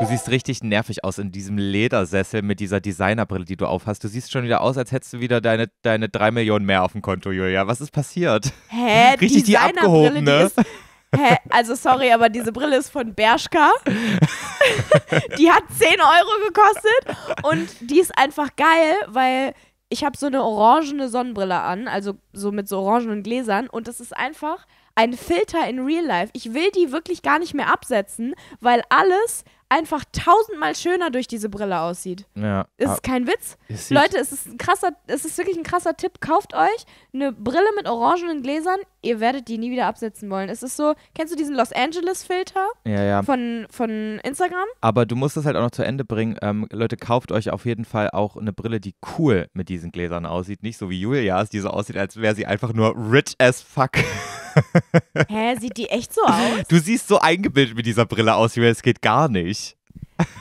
Du siehst richtig nervig aus in diesem Ledersessel mit dieser Designerbrille, die du aufhast. Du siehst schon wieder aus, als hättest du wieder deine, deine 3 Millionen mehr auf dem Konto, Julia. Was ist passiert? Hä? Richtig die abgehobene. hä? Also sorry, aber diese Brille ist von Bershka. die hat 10 Euro gekostet und die ist einfach geil, weil ich habe so eine orangene Sonnenbrille an, also so mit so orangenen Gläsern und das ist einfach ein Filter in Real Life. Ich will die wirklich gar nicht mehr absetzen, weil alles einfach tausendmal schöner durch diese Brille aussieht. Ja. Ist es ah. kein Witz. Es Leute, es ist ein krasser, es ist wirklich ein krasser Tipp. Kauft euch eine Brille mit orangenen Gläsern. Ihr werdet die nie wieder absetzen wollen. Es ist so, kennst du diesen Los Angeles-Filter ja, ja. von, von Instagram? Aber du musst das halt auch noch zu Ende bringen. Ähm, Leute, kauft euch auf jeden Fall auch eine Brille, die cool mit diesen Gläsern aussieht. Nicht so wie Julias, die so aussieht, als wäre sie einfach nur rich as fuck. Hä, sieht die echt so aus? Du siehst so eingebildet mit dieser Brille aus, Julia, es geht gar nicht.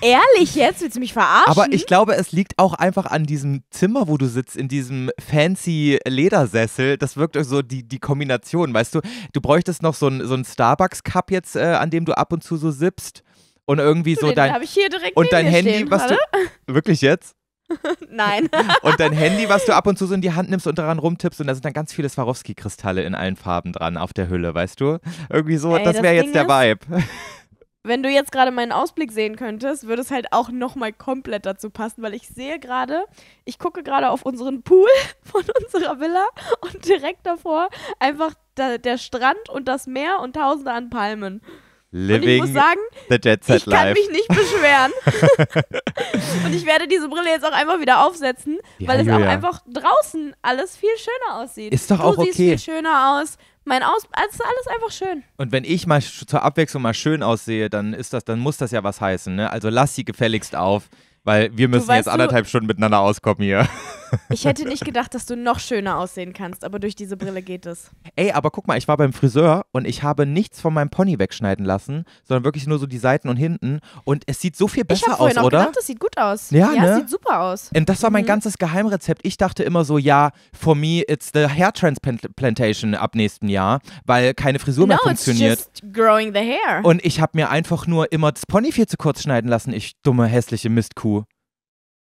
Ehrlich jetzt? Willst du mich verarschen? Aber ich glaube, es liegt auch einfach an diesem Zimmer, wo du sitzt, in diesem fancy Ledersessel. Das wirkt so die, die Kombination, weißt du? Du bräuchtest noch so einen so Starbucks-Cup jetzt, äh, an dem du ab und zu so sippst. Und irgendwie so dein. und dein Handy, stehen, was du. Wirklich jetzt? Nein. und dein Handy, was du ab und zu so in die Hand nimmst und daran rumtippst und da sind dann ganz viele Swarovski-Kristalle in allen Farben dran auf der Hülle, weißt du? Irgendwie so, Ey, das, wäre jetzt der Vibe. Wenn du jetzt gerade meinen Ausblick sehen könntest, würde es halt auch nochmal komplett dazu passen, weil ich sehe gerade, ich gucke gerade auf unseren Pool von unserer Villa und direkt davor einfach da, der Strand und das Meer und tausende an Palmen. Living und ich muss sagen, the Jet Set ich kann life. mich nicht beschweren. und ich werde diese Brille jetzt auch einfach wieder aufsetzen, ja, weil es auch einfach draußen alles viel schöner aussieht. Ist doch du auch okay. Sieht viel schöner aus. Mein Aus, also ist alles einfach schön. Und wenn ich mal zur Abwechslung mal schön aussehe, dann ist das, dann muss das ja was heißen. Ne? Also lass sie gefälligst auf, weil wir müssen weißt, jetzt anderthalb Stunden miteinander auskommen hier. Ich hätte nicht gedacht, dass du noch schöner aussehen kannst, aber durch diese Brille geht es. Ey, aber guck mal, ich war beim Friseur und ich habe nichts von meinem Pony wegschneiden lassen, sondern wirklich nur so die Seiten und hinten. Und es sieht so viel besser aus, oder? Ich habe gedacht, das sieht gut aus. Ja, ja ne? sieht super aus. Und das war mein mhm. ganzes Geheimrezept. Ich dachte immer so, ja, for me it's the hair transplantation ab nächsten Jahr, weil keine Frisur no, mehr funktioniert. It's just growing the hair. Und ich habe mir einfach nur immer das Pony viel zu kurz schneiden lassen, ich dumme, hässliche Mistkuh.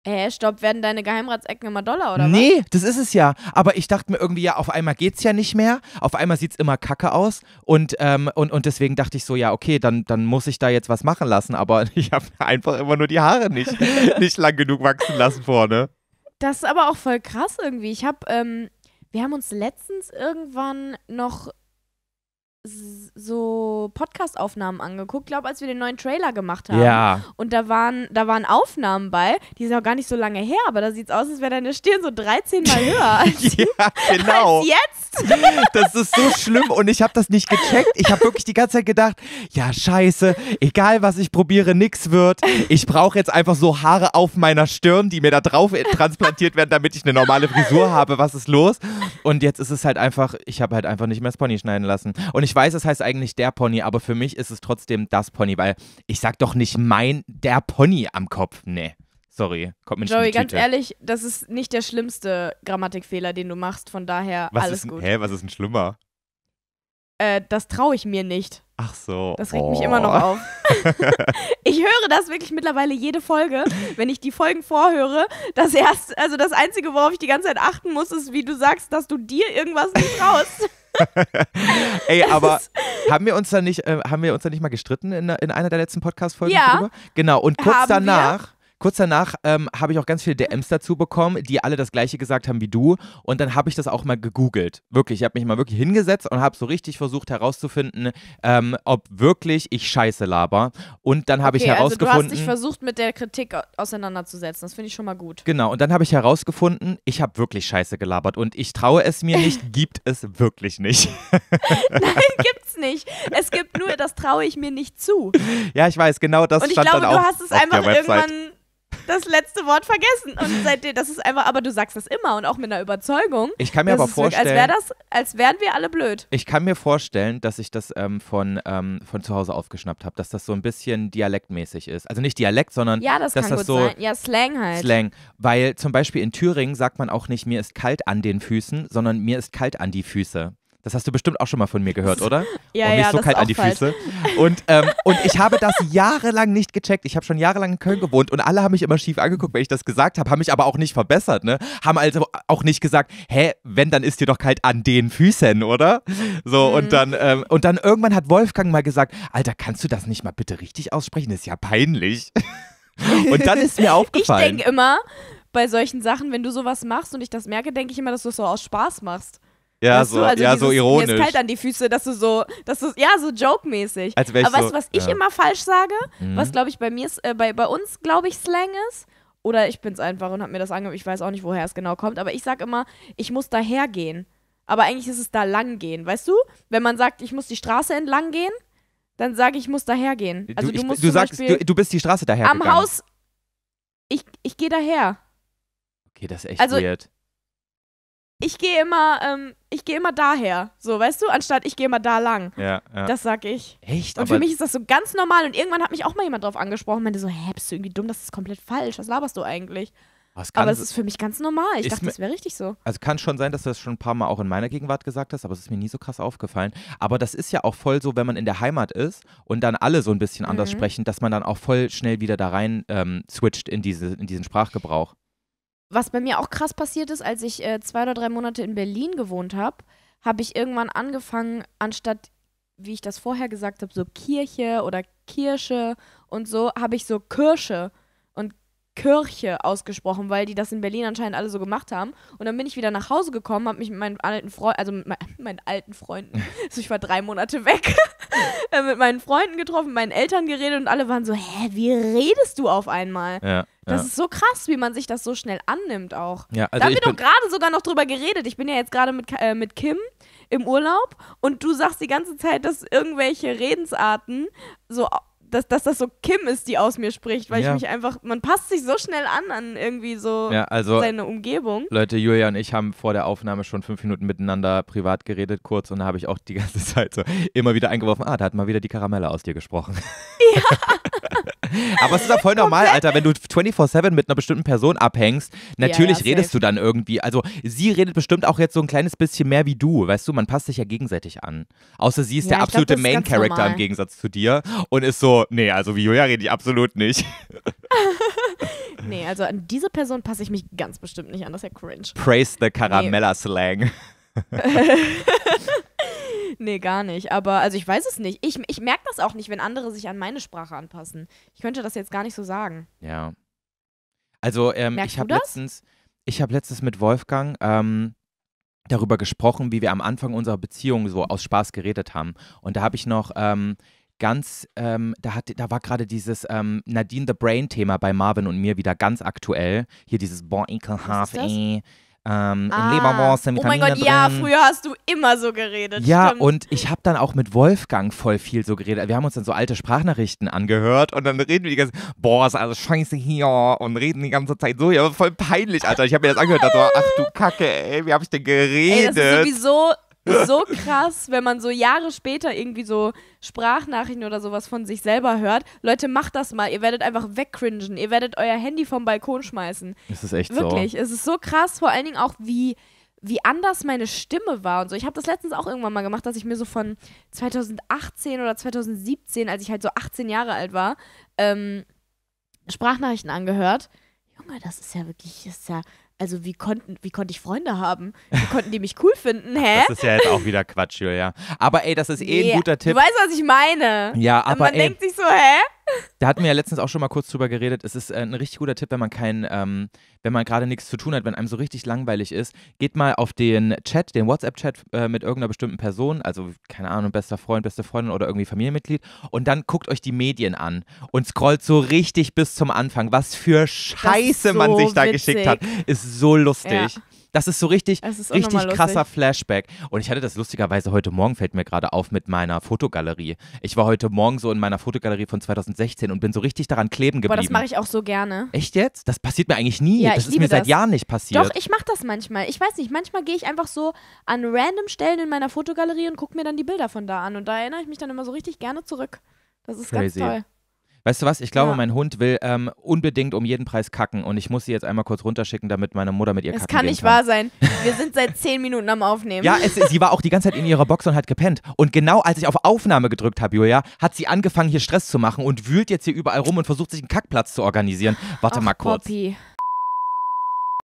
Hä, stopp, werden deine Geheimratsecken immer doller, oder nee, was? Nee, das ist es ja. Aber ich dachte mir irgendwie, ja, auf einmal geht's ja nicht mehr. Auf einmal sieht's immer kacke aus. Und, ähm, und, und deswegen dachte ich so, ja, okay, dann, dann muss ich da jetzt was machen lassen. Aber ich habe einfach immer nur die Haare nicht, nicht lang genug wachsen lassen vorne. Das ist aber auch voll krass irgendwie. Ich habe, ähm, wir haben uns letztens irgendwann noch so Podcast-Aufnahmen angeguckt, glaube als wir den neuen Trailer gemacht haben. Ja. Und da waren, da waren Aufnahmen bei, die sind auch gar nicht so lange her, aber da sieht es aus, als wäre deine Stirn so 13 Mal höher als, ja, genau. als jetzt. das ist so schlimm und ich habe das nicht gecheckt. Ich habe wirklich die ganze Zeit gedacht, ja scheiße, egal was ich probiere, nix wird. Ich brauche jetzt einfach so Haare auf meiner Stirn, die mir da drauf äh, transplantiert werden, damit ich eine normale Frisur habe. Was ist los? Und jetzt ist es halt einfach, ich habe halt einfach nicht mehr das Pony schneiden lassen. Und ich weiß, es das heißt eigentlich der Pony, aber für mich ist es trotzdem das Pony, weil ich sag doch nicht mein, der Pony am Kopf. Nee. Sorry, kommt mir nicht Joey, ganz ehrlich, das ist nicht der schlimmste Grammatikfehler, den du machst, von daher was alles ist, gut. Hä, was ist ein schlimmer? Äh, das traue ich mir nicht. Ach so. Das regt oh. mich immer noch auf. ich höre das wirklich mittlerweile jede Folge, wenn ich die Folgen vorhöre. Das erst, also das Einzige, worauf ich die ganze Zeit achten muss, ist, wie du sagst, dass du dir irgendwas nicht traust. Ey, aber haben wir uns da nicht, äh, haben wir uns da nicht mal gestritten in, in einer der letzten Podcast-Folgen? Ja. Drüber? Genau. Und kurz haben danach. Wir? Kurz danach ähm, habe ich auch ganz viele DMs dazu bekommen, die alle das gleiche gesagt haben wie du. Und dann habe ich das auch mal gegoogelt. Wirklich, ich habe mich mal wirklich hingesetzt und habe so richtig versucht herauszufinden, ähm, ob wirklich ich Scheiße laber. Und dann habe okay, ich herausgefunden. Also du hast dich versucht, mit der Kritik auseinanderzusetzen. Das finde ich schon mal gut. Genau, und dann habe ich herausgefunden, ich habe wirklich Scheiße gelabert. Und ich traue es mir nicht, gibt es wirklich nicht. Nein, gibt's nicht. Es gibt nur, das traue ich mir nicht zu. Ja, ich weiß, genau das stand dann auch. Und ich glaube, du hast es einfach irgendwann das letzte Wort vergessen. Und seitdem, das ist einfach, aber du sagst das immer und auch mit einer Überzeugung. Ich kann mir aber vorstellen. Wirklich, als, wär das, als wären wir alle blöd. Ich kann mir vorstellen, dass ich das ähm, von, ähm, von zu Hause aufgeschnappt habe, dass das so ein bisschen dialektmäßig ist. Also nicht Dialekt, sondern. Ja, das dass das so sein. Ja, Slang halt. Slang. Weil zum Beispiel in Thüringen sagt man auch nicht, mir ist kalt an den Füßen, sondern mir ist kalt an die Füße. Das hast du bestimmt auch schon mal von mir gehört, oder? ja, oh, mir ja, ist so das kalt ist an die falsch. Füße. Und, ähm, und ich habe das jahrelang nicht gecheckt. Ich habe schon jahrelang in Köln gewohnt und alle haben mich immer schief angeguckt, wenn ich das gesagt habe, haben mich aber auch nicht verbessert, ne? Haben also auch nicht gesagt, hä, wenn, dann ist dir doch kalt an den Füßen, oder? So, mhm. und dann, ähm, und dann irgendwann hat Wolfgang mal gesagt, Alter, kannst du das nicht mal bitte richtig aussprechen? Das ist ja peinlich. und dann ist mir aufgefallen. Ich denke immer, bei solchen Sachen, wenn du sowas machst und ich das merke, denke ich immer, dass du es so aus Spaß machst. Ja, weißt so, also ja dieses, so ironisch. Mir ist kalt an die Füße, dass du so, dass du, ja, so joke-mäßig. Aber so, weißt du, was ich immer falsch sage? Mhm. Was, glaube ich, bei mir ist, äh, bei, bei uns, glaube ich, Slang ist? Oder ich bin es einfach und habe mir das angehört. Ich weiß auch nicht, woher es genau kommt. Aber ich sage immer, ich muss dahergehen. Aber eigentlich ist es da lang gehen, weißt du? Wenn man sagt, ich muss die Straße entlang gehen, dann sage ich, ich muss dahergehen. Also du, du musst du sagst, du, du, bist die Straße daher. Am gegangen. Haus, ich, ich gehe daher. Okay, das ist echt also, weird ich gehe immer, ähm, ich gehe immer daher, so, weißt du, anstatt ich gehe immer da lang. Ja, ja. Das sag ich. Echt? Und für mich ist das so ganz normal. Und irgendwann hat mich auch mal jemand drauf angesprochen und meinte so, hä, bist du irgendwie dumm, das ist komplett falsch. Was laberst du eigentlich? Was aber es ist für mich ganz normal. Ich dachte, das wäre richtig so. Also kann schon sein, dass du das schon ein paar Mal auch in meiner Gegenwart gesagt hast, aber es ist mir nie so krass aufgefallen. Aber das ist ja auch voll so, wenn man in der Heimat ist und dann alle so ein bisschen mhm. anders sprechen, dass man dann auch voll schnell wieder da rein ähm, switcht in, diese, in diesen Sprachgebrauch. Was bei mir auch krass passiert ist, als ich äh, zwei oder drei Monate in Berlin gewohnt habe, habe ich irgendwann angefangen, anstatt, wie ich das vorher gesagt habe, so Kirche oder Kirsche und so, habe ich so Kirsche Kirche ausgesprochen, weil die das in Berlin anscheinend alle so gemacht haben. Und dann bin ich wieder nach Hause gekommen, habe mich mit meinen alten Freunden, also mit me meinen alten Freunden, also ich war drei Monate weg, äh, mit meinen Freunden getroffen, meinen Eltern geredet und alle waren so, hä, wie redest du auf einmal? Ja, das ja. ist so krass, wie man sich das so schnell annimmt auch. Ja, also da haben wir doch gerade sogar noch drüber geredet. Ich bin ja jetzt gerade mit, äh, mit Kim im Urlaub und du sagst die ganze Zeit, dass irgendwelche Redensarten so dass, dass das so Kim ist, die aus mir spricht, weil ja. ich mich einfach, man passt sich so schnell an an irgendwie so ja, also, seine Umgebung. Leute, Julia und ich haben vor der Aufnahme schon fünf Minuten miteinander privat geredet, kurz, und da habe ich auch die ganze Zeit so immer wieder eingeworfen, ah, da hat mal wieder die Karamelle aus dir gesprochen. Ja. Aber es ist ja voll normal, Alter, wenn du 24-7 mit einer bestimmten Person abhängst, natürlich ja, ja, redest du dann irgendwie. Also sie redet bestimmt auch jetzt so ein kleines bisschen mehr wie du, weißt du, man passt sich ja gegenseitig an. Außer sie ist ja, der absolute Main-Character im Gegensatz zu dir und ist so, nee, also wie Julia rede ich absolut nicht. nee, also an diese Person passe ich mich ganz bestimmt nicht an, das ist ja cringe. Praise the Caramella-Slang. Nee. nee, gar nicht. Aber also ich weiß es nicht. Ich, ich merke das auch nicht, wenn andere sich an meine Sprache anpassen. Ich könnte das jetzt gar nicht so sagen. Ja. Also ähm, ich habe letztens, ich habe letztens mit Wolfgang ähm, darüber gesprochen, wie wir am Anfang unserer Beziehung so aus Spaß geredet haben. Und da habe ich noch ähm, ganz, ähm, da, hat, da war gerade dieses ähm, Nadine the Brain Thema bei Marvin und mir wieder ganz aktuell. Hier dieses Bon Ekel Half, ähm, in ah. Leberwurst, mit Oh mein Gott, drin. ja, früher hast du immer so geredet. Ja, stimmt. und ich habe dann auch mit Wolfgang voll viel so geredet. Wir haben uns dann so alte Sprachnachrichten angehört und dann reden wir die ganze Zeit, boah, ist alles scheiße hier und reden die ganze Zeit so, ja, voll peinlich, Alter. Ich habe mir das angehört, dachte, ach du Kacke, ey, wie habe ich denn geredet? Ey, das ist sowieso so krass, wenn man so Jahre später irgendwie so Sprachnachrichten oder sowas von sich selber hört. Leute, macht das mal. Ihr werdet einfach wegcringen. Ihr werdet euer Handy vom Balkon schmeißen. Es ist echt Wirklich, so. es ist so krass. Vor allen Dingen auch, wie wie anders meine Stimme war und so. Ich habe das letztens auch irgendwann mal gemacht, dass ich mir so von 2018 oder 2017, als ich halt so 18 Jahre alt war, ähm, Sprachnachrichten angehört. Junge, das ist ja wirklich, das ist ja, also wie konnten, wie konnte ich Freunde haben? Wie konnten die mich cool finden? Hä? Das ist ja jetzt auch wieder Quatsch, Julia. Aber ey, das ist eh yeah. ein guter Tipp. Du weißt, was ich meine. Ja, aber. Und man ey, denkt sich so, hä? Da hatten wir ja letztens auch schon mal kurz drüber geredet. Es ist äh, ein richtig guter Tipp, wenn man kein, ähm, wenn man gerade nichts zu tun hat, wenn einem so richtig langweilig ist. Geht mal auf den Chat, den WhatsApp-Chat äh, mit irgendeiner bestimmten Person, also keine Ahnung, bester Freund, beste Freundin oder irgendwie Familienmitglied, und dann guckt euch die Medien an und scrollt so richtig bis zum Anfang. Was für Scheiße so man sich da witzig. geschickt hat, ist so lustig. Ja. Das ist so richtig, ist richtig krasser Flashback. Und ich hatte das lustigerweise heute Morgen, fällt mir gerade auf, mit meiner Fotogalerie. Ich war heute Morgen so in meiner Fotogalerie von 2016 und bin so richtig daran kleben geblieben. Aber das mache ich auch so gerne. Echt jetzt? Das passiert mir eigentlich nie. Ja, das ist mir das. seit Jahren nicht passiert. Doch, ich mache das manchmal. Ich weiß nicht, manchmal gehe ich einfach so an random Stellen in meiner Fotogalerie und gucke mir dann die Bilder von da an. Und da erinnere ich mich dann immer so richtig gerne zurück. Das ist Crazy. ganz toll. Weißt du was? Ich glaube, ja. mein Hund will ähm, unbedingt um jeden Preis kacken und ich muss sie jetzt einmal kurz runterschicken, damit meine Mutter mit ihr das kacken kann. Das kann nicht wahr sein. Wir sind seit zehn Minuten am Aufnehmen. Ja, es, sie war auch die ganze Zeit in ihrer Box und hat gepennt. Und genau als ich auf Aufnahme gedrückt habe, Julia, hat sie angefangen, hier Stress zu machen und wühlt jetzt hier überall rum und versucht, sich einen Kackplatz zu organisieren. Warte Ach, mal kurz. Poppy.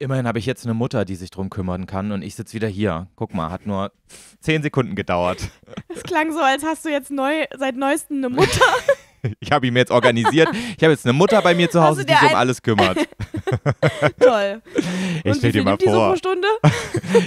Immerhin habe ich jetzt eine Mutter, die sich drum kümmern kann und ich sitze wieder hier. Guck mal, hat nur zehn Sekunden gedauert. Es klang so, als hast du jetzt neu, seit neuestem eine Mutter. Ich habe ihn mir jetzt organisiert. Ich habe jetzt eine Mutter bei mir zu Hause, also die sich um alles kümmert. Toll. Ich stelle dir mal vor. ich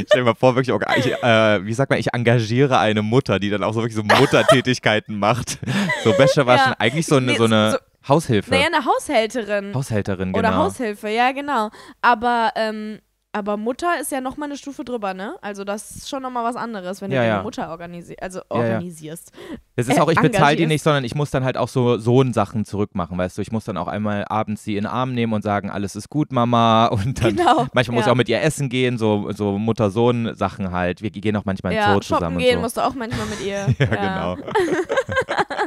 stell dir vor, wirklich, ich, äh, wie sagt man, ich engagiere eine Mutter, die dann auch so wirklich so Muttertätigkeiten macht. So Wäsche waschen, ja. eigentlich so eine, so eine so, Haushilfe. Naja, eine Haushälterin. Haushälterin, genau. Oder Haushilfe, ja, genau. Aber ähm, aber Mutter ist ja noch mal eine Stufe drüber, ne? Also das ist schon noch mal was anderes, wenn du ja. deine Mutter organisi also Ja, ja. organisierst. Das ist äh, auch, ich bezahle die nicht, sondern ich muss dann halt auch so Sohn-Sachen zurückmachen, weißt du. Ich muss dann auch einmal abends sie in den Arm nehmen und sagen, alles ist gut, Mama. Und dann Genau, manchmal muss ich auch mit ihr essen gehen, so, so Mutter-Sohn-Sachen halt. Wir gehen auch manchmal ins zusammen. Ja, Zoo shoppen zusammen. gehen und so. musst du auch manchmal mit ihr. ja, genau.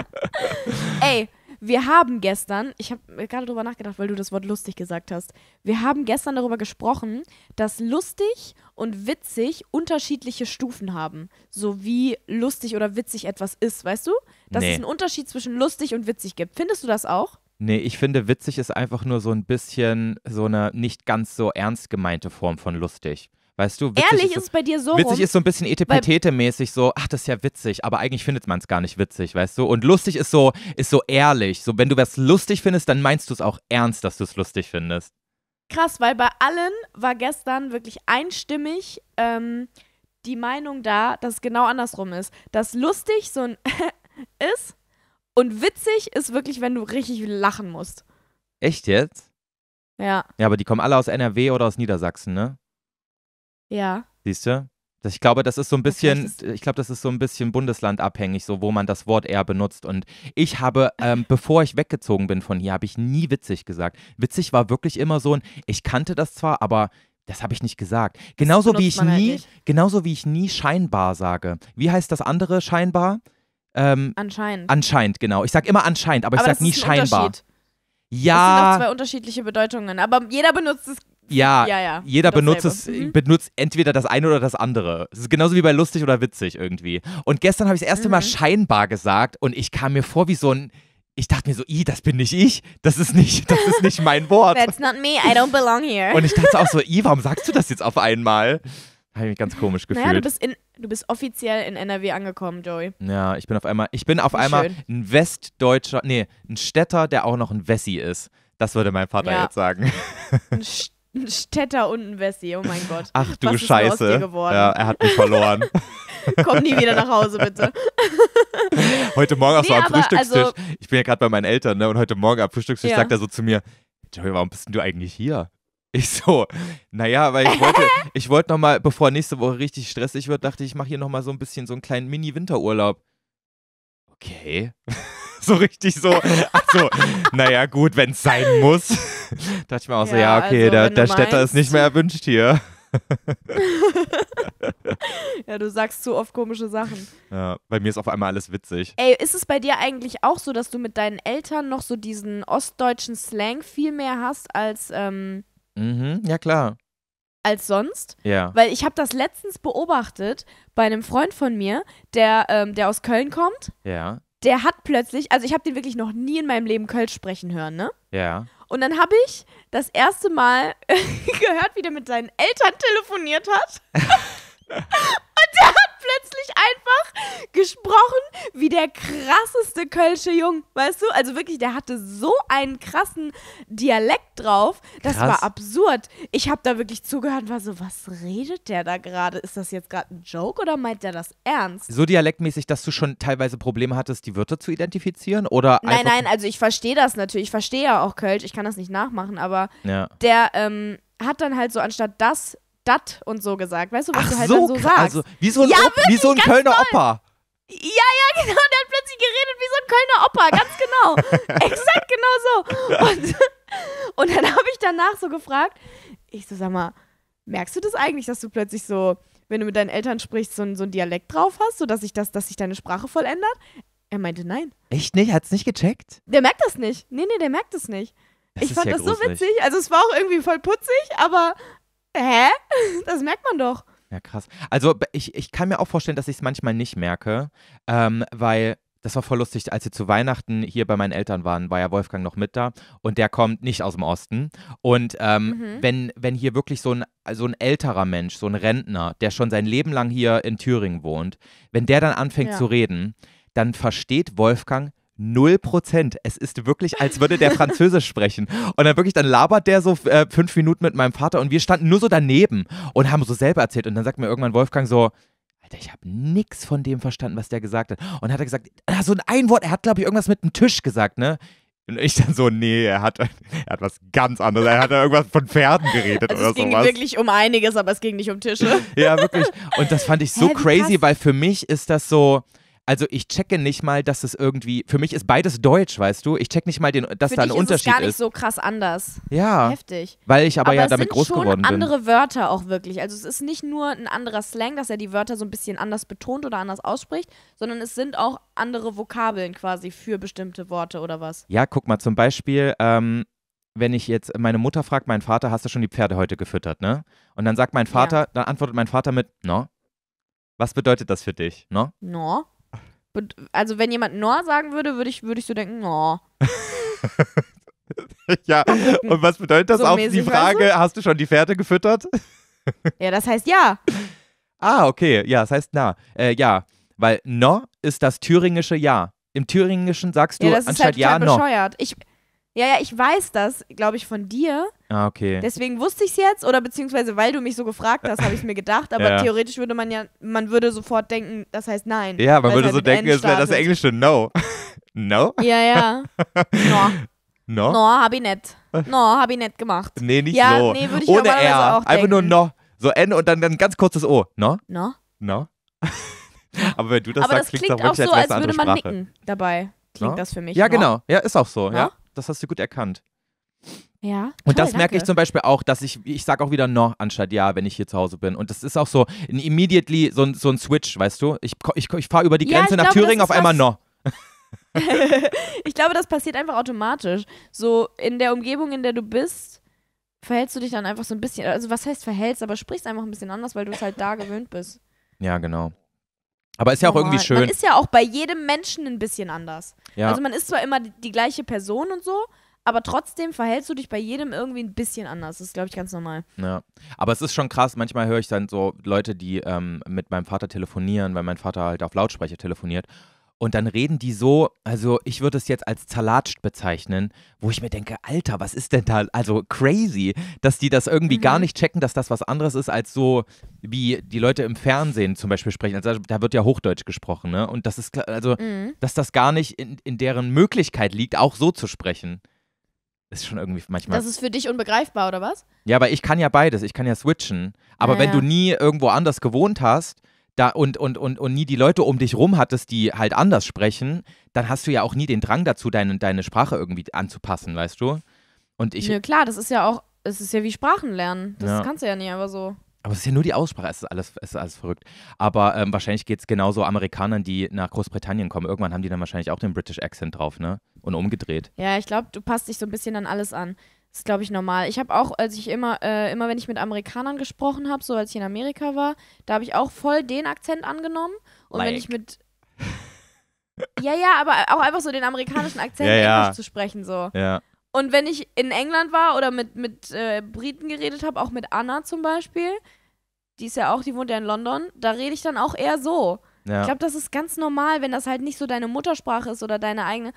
Ey, wir haben gestern, ich habe gerade drüber nachgedacht, weil du das Wort lustig gesagt hast. Wir haben gestern darüber gesprochen, dass lustig und witzig unterschiedliche Stufen haben. So wie lustig oder witzig etwas ist, weißt du? Dass nee. es einen Unterschied zwischen lustig und witzig gibt. Findest du das auch? Nee, ich finde, witzig ist einfach nur so ein bisschen so eine nicht ganz so ernst gemeinte Form von lustig. Weißt du, Ehrlich ist, ist, es bei dir so. Witzig rum, ist so ein bisschen Etepetete-mäßig so, ach, das ist ja witzig, aber eigentlich findet man es gar nicht witzig, weißt du? Und lustig ist so, ist so ehrlich. So, wenn du was lustig findest, dann meinst du es auch ernst, dass du es lustig findest. Krass, weil bei allen war gestern wirklich einstimmig ähm, die Meinung da, dass es genau andersrum ist. Dass lustig so ein ist und witzig ist wirklich, wenn du richtig lachen musst. Echt jetzt? Ja. Ja, aber die kommen alle aus NRW oder aus Niedersachsen, ne? Ja. Siehst du? Ich glaube, das ist so ein bisschen, ich glaube, das ist so ein bisschen bundeslandabhängig, so wo man das Wort eher benutzt. Und ich habe, ähm, bevor ich weggezogen bin von hier, habe ich nie witzig gesagt. Witzig war wirklich immer so ein, ich kannte das zwar, aber das habe ich nicht gesagt. Genauso wie ich halt nie, nicht. genauso wie ich nie scheinbar sage. Wie heißt das andere scheinbar? Ähm, anscheinend. Anscheinend, genau. Ich sage immer anscheinend, aber, aber ich sage nie scheinbar. Ja. Das sind auch zwei unterschiedliche Bedeutungen, aber jeder benutzt es ja, ja, ja, jeder benutzt, es, mhm. benutzt entweder das eine oder das andere. Es ist genauso wie bei lustig oder witzig irgendwie. Und gestern habe ich das erste mhm. Mal scheinbar gesagt und ich kam mir vor wie so ein. Ich dachte mir so, i, das bin nicht ich. Das ist nicht, das ist nicht mein Wort. That's not me. I don't belong here. und ich dachte auch so, i, warum sagst du das jetzt auf einmal? Habe ich mich ganz komisch gefühlt. Naja, du bist, in, du bist offiziell in NRW angekommen, Joey. Ja, ich bin auf einmal, ich bin auf einmal schön. ein Westdeutscher, nee, ein Städter, der auch noch ein Wessi ist. Das würde mein Vater ja. jetzt sagen. Ein Städter. ein Städter und ein Wessi, oh mein Gott. Ach du Was Scheiße. Ja, er hat mich verloren. Komm nie wieder nach Hause, bitte. heute Morgen auch nee, so am Frühstückstisch. Also, ich bin ja gerade bei meinen Eltern, ne? Und heute Morgen am Frühstückstisch ja. sagt er so zu mir: Joey, warum bist denn du eigentlich hier? Ich so, naja, weil ich wollte, ich wollte nochmal, bevor nächste Woche richtig stressig wird, dachte ich, ich mache hier nochmal so ein bisschen so einen kleinen Mini-Winterurlaub. Okay. so richtig so, also, naja, gut, wenn es sein muss. Dachte ich mir auch ja, so, ja, okay, also, der, der Städter ist nicht mehr erwünscht hier. ja, du sagst zu oft komische Sachen. Ja, bei mir ist auf einmal alles witzig. Ey, ist es bei dir eigentlich auch so, dass du mit deinen Eltern noch so diesen ostdeutschen Slang viel mehr hast als. Ähm, mhm, ja, klar. Als sonst? Ja. Weil ich habe das letztens beobachtet bei einem Freund von mir, der, ähm, der aus Köln kommt. Ja der hat plötzlich, also ich habe den wirklich noch nie in meinem Leben Kölsch sprechen hören, ne? Ja. Und dann habe ich das erste Mal gehört, wie der mit seinen Eltern telefoniert hat. Und der hat plötzlich einfach gesprochen wie der krasseste Kölsche Jung, weißt du? Also wirklich, der hatte so einen krassen Dialekt drauf. Das Krass. war absurd. Ich habe da wirklich zugehört und war so, was redet der da gerade? Ist das jetzt gerade ein Joke oder meint der das ernst? So dialektmäßig, dass du schon teilweise Probleme hattest, die Wörter zu identifizieren? Oder nein, nein, also ich verstehe das natürlich. Ich verstehe ja auch Kölsch. Ich kann das nicht nachmachen, aber ja. der ähm, hat dann halt so anstatt das dat und so gesagt. Weißt du, was Ach du halt so, dann so also sagst? Also, wie so ein, ja, wirklich, wie so ein Kölner toll. Opa. Ja, ja, genau. Der hat plötzlich geredet wie so ein Kölner Opa, ganz genau. Exakt genau so. Und, und dann habe ich danach so gefragt, ich so, sag mal, merkst du das eigentlich, dass du plötzlich so, wenn du mit deinen Eltern sprichst, so, so einen Dialekt drauf hast, sodass sich das, dass sich deine Sprache voll ändert? Er meinte nein. Echt nicht? Hat es nicht gecheckt? Der merkt das nicht. Nee, nee, der merkt es nicht. Das ich fand ja das so witzig. Also es war auch irgendwie voll putzig, aber Hä? Das merkt man doch. Ja, krass. Also ich, ich kann mir auch vorstellen, dass ich es manchmal nicht merke, ähm, weil das war voll lustig, als wir zu Weihnachten hier bei meinen Eltern waren, war ja Wolfgang noch mit da und der kommt nicht aus dem Osten. Und ähm, mhm. wenn, wenn hier wirklich so ein, so ein älterer Mensch, so ein Rentner, der schon sein Leben lang hier in Thüringen wohnt, wenn der dann anfängt ja. zu reden, dann versteht Wolfgang null Prozent. Es ist wirklich, als würde der Französisch sprechen. Und dann wirklich, dann labert der so äh, fünf Minuten mit meinem Vater und wir standen nur so daneben und haben so selber erzählt. Und dann sagt mir irgendwann Wolfgang so, Alter, ich habe nichts von dem verstanden, was der gesagt hat. Und hat er gesagt, äh, so ein, Wort, er hat, glaube ich, irgendwas mit dem Tisch gesagt, ne? Und ich dann so, nee, er hat, er hat was ganz anderes. Er hat irgendwas von Pferden geredet also oder sowas. Es ging sowas. wirklich um einiges, aber es ging nicht um Tische. ja, wirklich. Und das fand ich so Hä, crazy, weil für mich ist das so, also ich checke nicht mal, dass es irgendwie, für mich ist beides deutsch, weißt du? Ich checke nicht mal, den, dass für da ein dich Unterschied ist. Es gar nicht ist. so krass anders. Ja. Heftig. Weil ich aber, aber ja damit groß geworden bin. andere Wörter auch wirklich. Also es ist nicht nur ein anderer Slang, dass er die Wörter so ein bisschen anders betont oder anders ausspricht, sondern es sind auch andere Vokabeln quasi für bestimmte Worte oder was. Ja, guck mal, zum Beispiel, ähm, wenn ich jetzt meine Mutter fragt, mein Vater, hast du schon die Pferde heute gefüttert, ne? Und dann sagt mein Vater, ja. dann antwortet mein Vater mit, no. Was bedeutet das für dich, no? No also wenn jemand Nor sagen würde, würde ich, würde ich so denken, Nor. Oh. ja, und was bedeutet das so auf die Frage, weißt du? hast du schon die Pferde gefüttert? ja, das heißt ja. Ah, okay, ja, das heißt na. Äh, ja, weil no ist das thüringische Ja. Im Thüringischen sagst du ja, das anstatt ist halt ja no. Bescheuert. Ich, ja, ja, ich weiß das, glaube ich, von dir, Ah, okay. Deswegen wusste ich es jetzt oder beziehungsweise weil du mich so gefragt hast, habe ich es mir gedacht. Aber ja. theoretisch würde man ja, man würde sofort denken, das heißt nein. Ja, man würde halt so denken, es wäre das englische No. no? Ja, ja. No. No? No, habe ich nicht. No, habe ich nicht gemacht. Nee, nicht ja, no. Nee, ich Ohne R. Auch Einfach nur No. So N und dann, dann ganz kurzes O. No? No. No. aber wenn du das aber sagst, das klingt es auch, so, als, als, würde man Sprache. nicken dabei. Klingt no? das für mich. Ja, genau. Ja, ist auch so. No? Ja, das hast du gut erkannt. Ja. Und toll, das merke ich zum Beispiel auch, dass ich, ich sage auch wieder noch anstatt ja, wenn ich hier zu Hause bin. Und das ist auch so ein immediately so so ein Switch, weißt du? Ich, ich, ich fahre über die ja, Grenze nach glaube, Thüringen auf einmal noch. ich glaube, das passiert einfach automatisch. So in der Umgebung, in der du bist, verhältst du dich dann einfach so ein bisschen, also was heißt verhältst, aber sprichst einfach ein bisschen anders, weil du es halt da gewöhnt bist. Ja, genau. Aber ist ja auch oh, irgendwie schön. Man ist ja auch bei jedem Menschen ein bisschen anders. Ja. Also man ist zwar immer die, die gleiche Person und so, aber trotzdem verhältst du dich bei jedem irgendwie ein bisschen anders. Das ist, glaube ich, ganz normal. Ja. Aber es ist schon krass, manchmal höre ich dann so Leute, die ähm, mit meinem Vater telefonieren, weil mein Vater halt auf Lautsprecher telefoniert. Und dann reden die so, also ich würde es jetzt als zerlatscht bezeichnen, wo ich mir denke, Alter, was ist denn da, also crazy, dass die das irgendwie mhm. gar nicht checken, dass das was anderes ist als so, wie die Leute im Fernsehen zum Beispiel sprechen. Also da wird ja Hochdeutsch gesprochen, ne? Und das ist, also, mhm. dass das gar nicht in, in deren Möglichkeit liegt, auch so zu sprechen ist schon irgendwie manchmal. Das ist für dich unbegreifbar, oder was? Ja, aber ich kann ja beides. Ich kann ja switchen. Aber naja. wenn du nie irgendwo anders gewohnt hast, da und, und, und, und nie die Leute um dich rum hattest, die halt anders sprechen, dann hast du ja auch nie den Drang dazu, deine, deine Sprache irgendwie anzupassen, weißt du? Und ich. Ja, klar, das ist ja auch, es ist ja wie Sprachenlernen. Das ja. kannst du ja nie aber so. Aber es ist ja nur die Aussprache, es ist alles, es ist alles verrückt. Aber ähm, wahrscheinlich geht es genauso Amerikanern, die nach Großbritannien kommen. Irgendwann haben die dann wahrscheinlich auch den British Accent drauf, ne? Und umgedreht. Ja, ich glaube, du passt dich so ein bisschen an alles an. Das ist, glaube ich, normal. Ich habe auch, als ich immer, äh, immer wenn ich mit Amerikanern gesprochen habe, so als ich in Amerika war, da habe ich auch voll den Akzent angenommen. Und like. wenn ich mit. ja, ja, aber auch einfach so den amerikanischen Akzent ja, ja. Englisch zu sprechen, so. Ja. Und wenn ich in England war oder mit, mit äh, Briten geredet habe, auch mit Anna zum Beispiel, die ist ja auch, die wohnt ja in London, da rede ich dann auch eher so. Ja. Ich glaube, das ist ganz normal, wenn das halt nicht so deine Muttersprache ist oder deine eigene.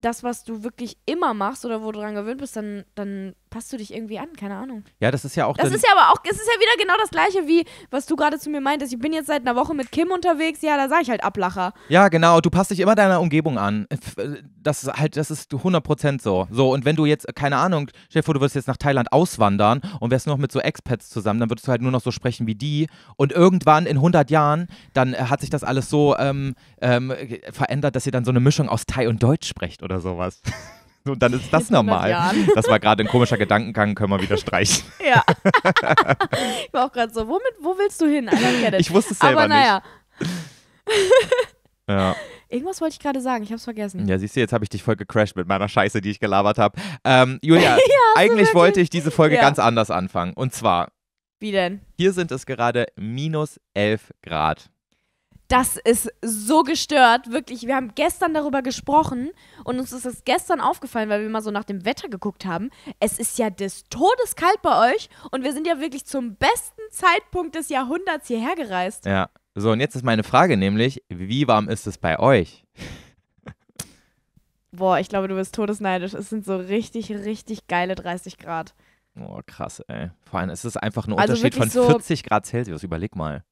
Das, was du wirklich immer machst oder wo du dran gewöhnt bist, dann, dann passt du dich irgendwie an, keine Ahnung. Ja, das ist ja auch. Das ist ja aber auch, es ist ja wieder genau das gleiche wie, was du gerade zu mir meintest. Ich bin jetzt seit einer Woche mit Kim unterwegs, ja, da sage ich halt Ablacher. Ja, genau, du passt dich immer deiner Umgebung an. Äh, das ist halt, das ist 100% so. So, und wenn du jetzt, keine Ahnung, stell dir vor, du würdest jetzt nach Thailand auswandern und wärst nur noch mit so Expats zusammen, dann würdest du halt nur noch so sprechen wie die. Und irgendwann in 100 Jahren, dann äh, hat sich das alles so ähm, ähm, äh, verändert, dass ihr dann so eine Mischung aus Thai und Deutsch sprecht oder sowas. Und dann ist das normal. Jahren. Das war gerade ein komischer Gedankengang, können wir wieder streichen. Ja. ich war auch gerade so, womit, wo willst du hin? Ich wusste es selber Aber naja. nicht. ja. Irgendwas wollte ich gerade sagen, ich habe es vergessen. Ja, siehst du, jetzt habe ich dich voll gecrashed mit meiner Scheiße, die ich gelabert habe. Ähm, Julia, ja, eigentlich so wollte ich diese Folge ja. ganz anders anfangen. Und zwar. Wie denn? Hier sind es gerade minus 11 Grad. Das ist so gestört, wirklich. Wir haben gestern darüber gesprochen und uns ist das gestern aufgefallen, weil wir mal so nach dem Wetter geguckt haben. Es ist ja des Todes kalt bei euch und wir sind ja wirklich zum besten Zeitpunkt des Jahrhunderts hierher gereist. Ja. So, und jetzt ist meine Frage nämlich, wie warm ist es bei euch? Boah, ich glaube, du bist todesneidisch. Es sind so richtig, richtig geile 30 Grad. Boah, krass, ey. Vor allem, es ist einfach ein also Unterschied von so 40 Grad Celsius. Überleg mal.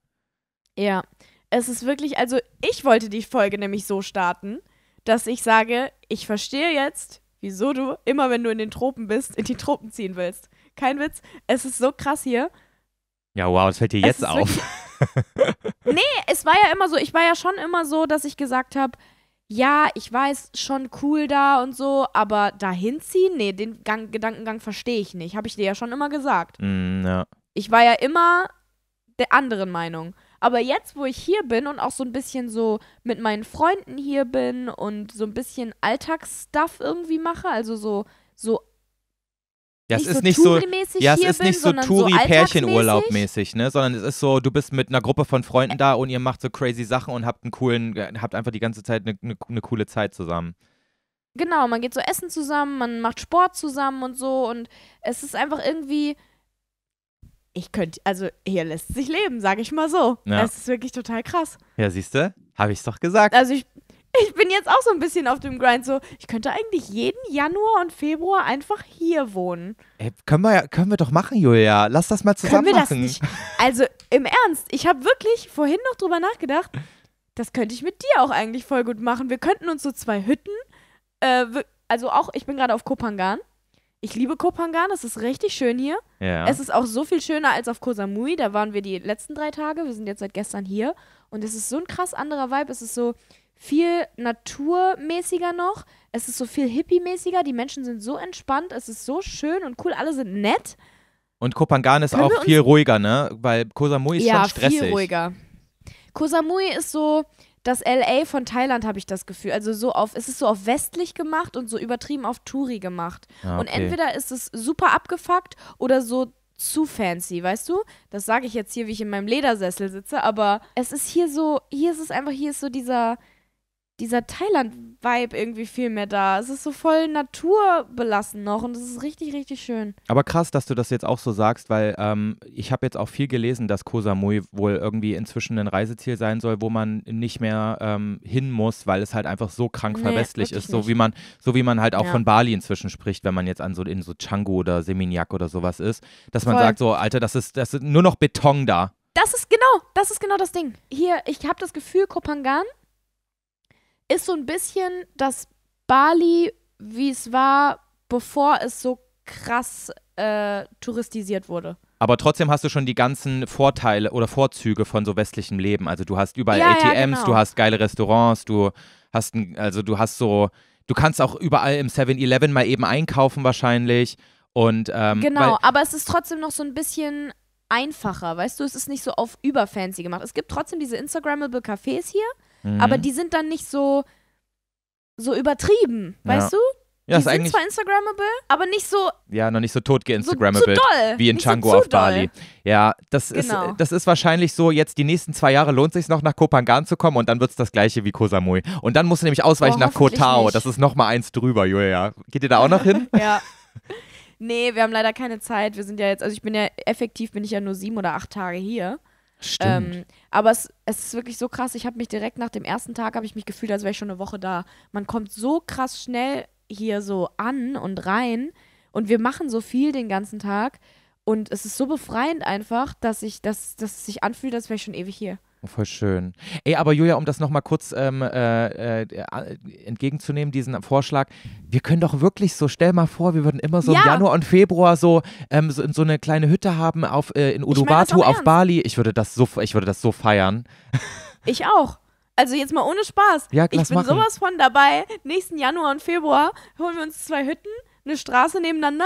Ja, es ist wirklich, also ich wollte die Folge nämlich so starten, dass ich sage, ich verstehe jetzt, wieso du immer, wenn du in den Tropen bist, in die Tropen ziehen willst. Kein Witz, es ist so krass hier. Ja, wow, das fällt dir jetzt auf. nee, es war ja immer so, ich war ja schon immer so, dass ich gesagt habe, ja, ich weiß, schon cool da und so, aber dahin ziehen, nee, den Gang, Gedankengang verstehe ich nicht, habe ich dir ja schon immer gesagt. Mm, ja. Ich war ja immer der anderen Meinung. Aber jetzt, wo ich hier bin und auch so ein bisschen so mit meinen Freunden hier bin und so ein bisschen Alltagsstuff irgendwie mache, also so, so ja, es ist nicht so, ja, es ist nicht so Touri-Pärchenurlaub-mäßig, ne? Sondern es ist so, du bist mit einer Gruppe von Freunden da und ihr macht so crazy Sachen und habt einen coolen, äh, habt einfach die ganze Zeit eine, eine, eine coole Zeit zusammen. Genau, man geht so essen zusammen, man macht Sport zusammen und so und es ist einfach irgendwie, ich könnte, also hier lässt sich leben, sage ich mal so. Ja. Es ist wirklich total krass. Ja, siehst du, habe es doch gesagt. Also ich, ich bin jetzt auch so ein bisschen auf dem Grind. So, ich könnte eigentlich jeden Januar und Februar einfach hier wohnen. Ey, können wir, können wir doch machen, Julia. Lass das mal zusammen können wir machen. Das nicht? Also im Ernst, ich habe wirklich vorhin noch drüber nachgedacht. Das könnte ich mit dir auch eigentlich voll gut machen. Wir könnten uns so zwei Hütten, äh, also auch, ich bin gerade auf Kopangan. Ich liebe Kopangan, es ist richtig schön hier. Ja. Es ist auch so viel schöner als auf Koh Samui. Da waren wir die letzten drei Tage. Wir sind jetzt seit gestern hier. Und es ist so ein krass anderer Vibe. Es ist so viel naturmäßiger noch. Es ist so viel hippie-mäßiger. Die Menschen sind so entspannt. Es ist so schön und cool. Alle sind nett. Und Kopangan ist auch viel ruhiger, ne? Weil Koh Samui ist ja, schon stressig. Ja, viel ruhiger. Koh Samui ist so, das LA von Thailand habe ich das Gefühl. Also so auf, es ist so auf westlich gemacht und so übertrieben auf Touri gemacht. Ah, okay. Und entweder ist es super abgefuckt oder so zu fancy, weißt du? Das sage ich jetzt hier, wie ich in meinem Ledersessel sitze, aber es ist hier so, hier ist es einfach, hier ist so dieser dieser Thailand-Vibe irgendwie viel mehr da. Es ist so voll naturbelassen noch und es ist richtig, richtig schön. Aber krass, dass du das jetzt auch so sagst, weil ähm, ich habe jetzt auch viel gelesen, dass Koh Samui wohl irgendwie inzwischen ein Reiseziel sein soll, wo man nicht mehr ähm, hin muss, weil es halt einfach so krank nee, verwestlich ist, so wie man, so wie man halt auch ja. von Bali inzwischen spricht, wenn man jetzt an so in so Canggu oder Seminyak oder sowas ist, dass man sagt so, Alter, das ist, das ist nur noch Beton da. Das ist genau, das ist genau das Ding. Hier, ich habe das Gefühl, Kopangan ist so ein bisschen das Bali, wie es war, bevor es so krass äh, touristisiert wurde. Aber trotzdem hast du schon die ganzen Vorteile oder Vorzüge von so westlichem Leben. Also du hast überall ja, ATMs, ja, genau. du hast geile Restaurants, du hast ein, also du hast so, du kannst auch überall im 7-Eleven mal eben einkaufen wahrscheinlich. Und, ähm, genau, aber es ist trotzdem noch so ein bisschen einfacher, weißt du, es ist nicht so auf überfancy gemacht. Es gibt trotzdem diese Instagrammable Cafés hier, Mhm. Aber die sind dann nicht so, so übertrieben, ja. weißt du? Ja, die sind zwar Instagrammable, aber nicht so. Ja, noch nicht so tot geinstagrammable. So, doll. Wie in nicht Django so auf Bali. Ja, das, genau. ist, das ist wahrscheinlich so, jetzt die nächsten zwei Jahre lohnt sich noch nach Kopangan zu kommen und dann wird es das gleiche wie Kosamui. Und dann musst du nämlich ausweichen oh, nach Koh Tao. Das ist nochmal eins drüber, Julia. Geht ihr da auch noch hin? ja. Nee, wir haben leider keine Zeit. Wir sind ja jetzt, also ich bin ja effektiv, bin ich ja nur sieben oder acht Tage hier. Stimmt. Ähm, aber es, es, ist wirklich so krass. Ich habe mich direkt nach dem ersten Tag habe ich mich gefühlt, als wäre ich schon eine Woche da. Man kommt so krass schnell hier so an und rein und wir machen so viel den ganzen Tag und es ist so befreiend einfach, dass ich, dass, dass es sich anfühlt, als wäre ich schon ewig hier. Voll schön. Ey, aber Julia, um das nochmal kurz ähm, äh, äh, entgegenzunehmen, diesen Vorschlag, wir können doch wirklich so, stell mal vor, wir würden immer so ja. im Januar und Februar so, ähm, so, so, eine kleine Hütte haben auf, äh, in Uluwatu auf ernst. Bali. Ich würde, das so, ich würde das so feiern. Ich auch. Also jetzt mal ohne Spaß. Ja, ich bin machen. sowas von dabei. Nächsten Januar und Februar holen wir uns zwei Hütten, eine Straße nebeneinander.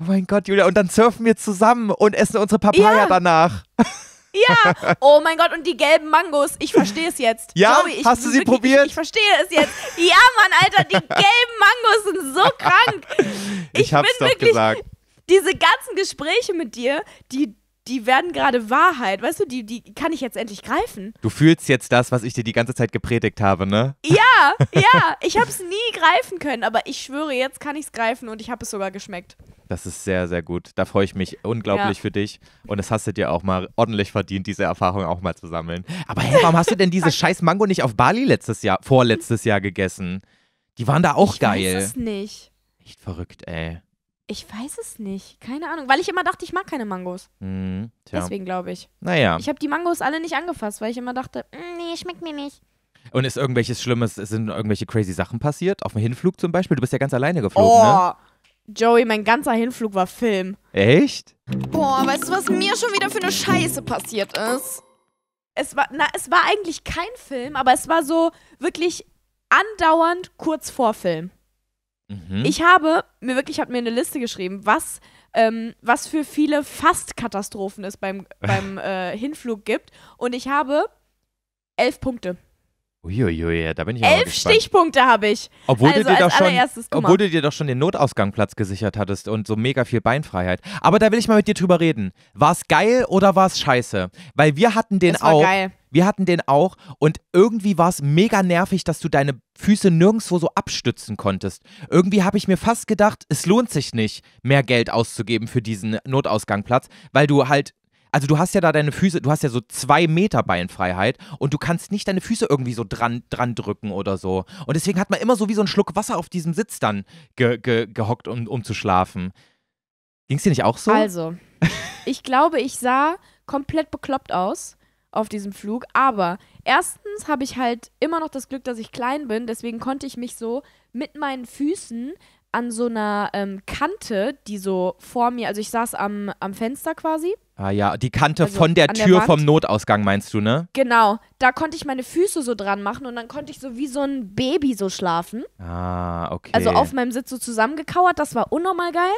Oh mein Gott, Julia, und dann surfen wir zusammen und essen unsere Papaya ja. danach. Ja, oh mein Gott, und die gelben Mangos, ich verstehe es jetzt. Ja, Joey, ich, hast du sie probiert? Ich, ich verstehe es jetzt. Ja, Mann, Alter, die gelben Mangos sind so krank. Ich, ich hab's bin doch wirklich, gesagt. Diese ganzen Gespräche mit dir, die die werden gerade Wahrheit, weißt du, die, die kann ich jetzt endlich greifen. Du fühlst jetzt das, was ich dir die ganze Zeit gepredigt habe, ne? Ja, ja, ich habe es nie greifen können, aber ich schwöre, jetzt kann ich es greifen und ich habe es sogar geschmeckt. Das ist sehr, sehr gut. Da freue ich mich unglaublich ja. für dich. Und das hast du dir auch mal ordentlich verdient, diese Erfahrung auch mal zu sammeln. Aber hey, warum hast du denn diese scheiß Mango nicht auf Bali letztes Jahr, vorletztes Jahr gegessen? Die waren da auch ich geil. Ich weiß es nicht. Echt verrückt, ey. Ich weiß es nicht. Keine Ahnung. Weil ich immer dachte, ich mag keine Mangos. Mhm, Deswegen glaube ich. Naja. Ich habe die Mangos alle nicht angefasst, weil ich immer dachte, mm, nee, schmeckt mir nicht. Und ist irgendwelches Schlimmes, sind irgendwelche crazy Sachen passiert? Auf dem Hinflug zum Beispiel? Du bist ja ganz alleine geflogen, oh, ne? Joey, mein ganzer Hinflug war Film. Echt? Boah, weißt du, was mir schon wieder für eine Scheiße passiert ist? Es war, na, es war eigentlich kein Film, aber es war so wirklich andauernd kurz vor Film. Mhm. Ich habe mir wirklich, hat mir eine Liste geschrieben, was, ähm, was für viele Fast-Katastrophen es beim, beim äh, Hinflug gibt. Und ich habe elf Punkte. Uiuiui, da bin ich Elf Stichpunkte habe ich. Obwohl, also du dir doch schon, obwohl du dir doch schon den Notausgangplatz gesichert hattest und so mega viel Beinfreiheit. Aber da will ich mal mit dir drüber reden. War es geil oder war es scheiße? Weil wir hatten den es auch. Geil. Wir hatten den auch und irgendwie war es mega nervig, dass du deine Füße nirgendwo so abstützen konntest. Irgendwie habe ich mir fast gedacht, es lohnt sich nicht, mehr Geld auszugeben für diesen Notausgangplatz, weil du halt also du hast ja da deine Füße, du hast ja so zwei Meter Beinfreiheit und du kannst nicht deine Füße irgendwie so dran, dran drücken oder so. Und deswegen hat man immer so wie so einen Schluck Wasser auf diesem Sitz dann ge, ge, gehockt, um, um zu schlafen. Ging es dir nicht auch so? Also, ich glaube, ich sah komplett bekloppt aus auf diesem Flug, aber erstens habe ich halt immer noch das Glück, dass ich klein bin, deswegen konnte ich mich so mit meinen Füßen an so einer ähm, Kante, die so vor mir, also ich saß am, am Fenster quasi Ah ja, die Kante also von der Tür der vom Notausgang meinst du, ne? Genau, da konnte ich meine Füße so dran machen und dann konnte ich so wie so ein Baby so schlafen. Ah, okay. Also auf meinem Sitz so zusammengekauert, das war unnormal geil.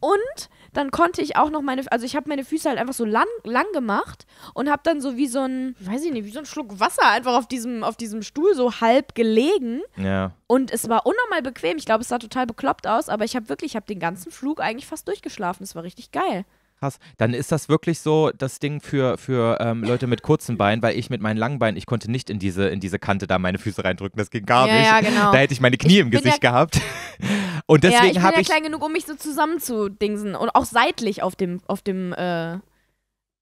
Und dann konnte ich auch noch meine, also ich habe meine Füße halt einfach so lang, lang gemacht und habe dann so wie so ein, weiß ich nicht, wie so ein Schluck Wasser einfach auf diesem, auf diesem Stuhl so halb gelegen. Ja. Und es war unnormal bequem. Ich glaube, es sah total bekloppt aus, aber ich habe wirklich, ich habe den ganzen Flug eigentlich fast durchgeschlafen. Es war richtig geil. Krass. Dann ist das wirklich so das Ding für, für ähm, Leute mit kurzen Beinen, weil ich mit meinen langen Beinen, ich konnte nicht in diese, in diese Kante da meine Füße reindrücken. Das ging gar ja, nicht. Ja, genau. Da hätte ich meine Knie ich im Gesicht ja, gehabt. Und deswegen habe ich. Bin hab ja klein genug, um mich so zusammenzudingsen und auch seitlich auf dem, auf dem äh,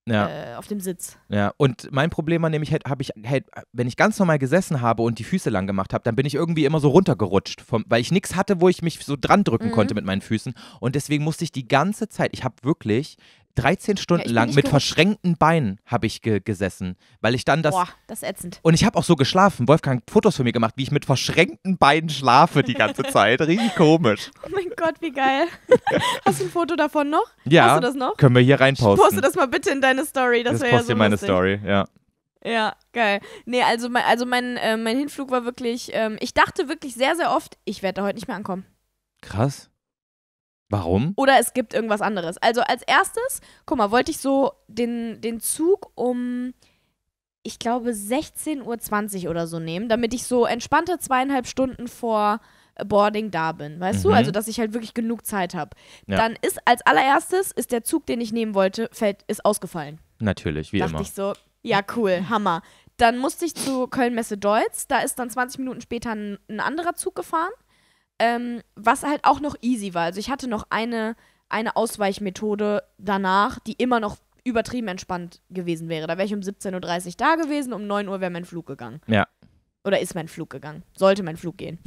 ja. Äh, auf dem Sitz. Ja, und mein Problem war nämlich, habe ich, halt, wenn ich ganz normal gesessen habe und die Füße lang gemacht habe, dann bin ich irgendwie immer so runtergerutscht, vom, weil ich nichts hatte, wo ich mich so dran drücken mhm. konnte mit meinen Füßen. Und deswegen musste ich die ganze Zeit, ich habe wirklich 13 Stunden ja, lang mit verschränkten Beinen habe ich ge gesessen, weil ich dann das. Boah, das ist ätzend. Und ich habe auch so geschlafen. Wolfgang hat Fotos von mir gemacht, wie ich mit verschränkten Beinen schlafe die ganze Zeit. Richtig komisch. Oh mein Gott, wie geil. Hast du ein Foto davon noch? Ja. Hast du das noch? Können wir hier reinposten. poste das mal bitte in deine Story. Das, das wäre ja so meine lustig. Story, ja. Ja, geil. Nee, also mein, also mein, äh, mein Hinflug war wirklich, ähm, ich dachte wirklich sehr, sehr oft, ich werde da heute nicht mehr ankommen. Krass. Warum? Oder es gibt irgendwas anderes. Also als erstes, guck mal, wollte ich so den, den Zug um, ich glaube, 16.20 Uhr oder so nehmen, damit ich so entspannte zweieinhalb Stunden vor Boarding da bin, weißt mhm. du? Also, dass ich halt wirklich genug Zeit habe. Ja. Dann ist als allererstes, ist der Zug, den ich nehmen wollte, fällt, ist ausgefallen. Natürlich, wie Dachte immer. Dachte ich so, ja cool, Hammer. Dann musste ich zu Köln-Messe-Deutz, da ist dann 20 Minuten später ein, ein anderer Zug gefahren ähm, was halt auch noch easy war. Also ich hatte noch eine, eine Ausweichmethode danach, die immer noch übertrieben entspannt gewesen wäre. Da wäre ich um 17.30 Uhr da gewesen, um 9 Uhr wäre mein Flug gegangen. Ja. Oder ist mein Flug gegangen. Sollte mein Flug gehen.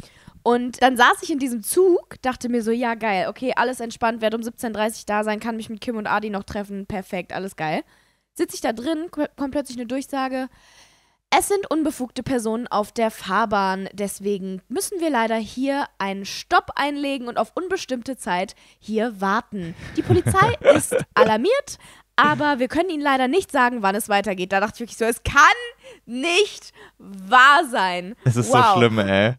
Und dann saß ich in diesem Zug, dachte mir so, ja geil, okay, alles entspannt, werde um 17.30 Uhr da sein, kann mich mit Kim und Adi noch treffen, perfekt, alles geil. Sitze ich da drin, kommt plötzlich eine Durchsage, es sind unbefugte Personen auf der Fahrbahn, deswegen müssen wir leider hier einen Stopp einlegen und auf unbestimmte Zeit hier warten. Die Polizei ist alarmiert, aber wir können Ihnen leider nicht sagen, wann es weitergeht. Da dachte ich wirklich so, es kann nicht wahr sein. Es ist wow. so schlimm, ey.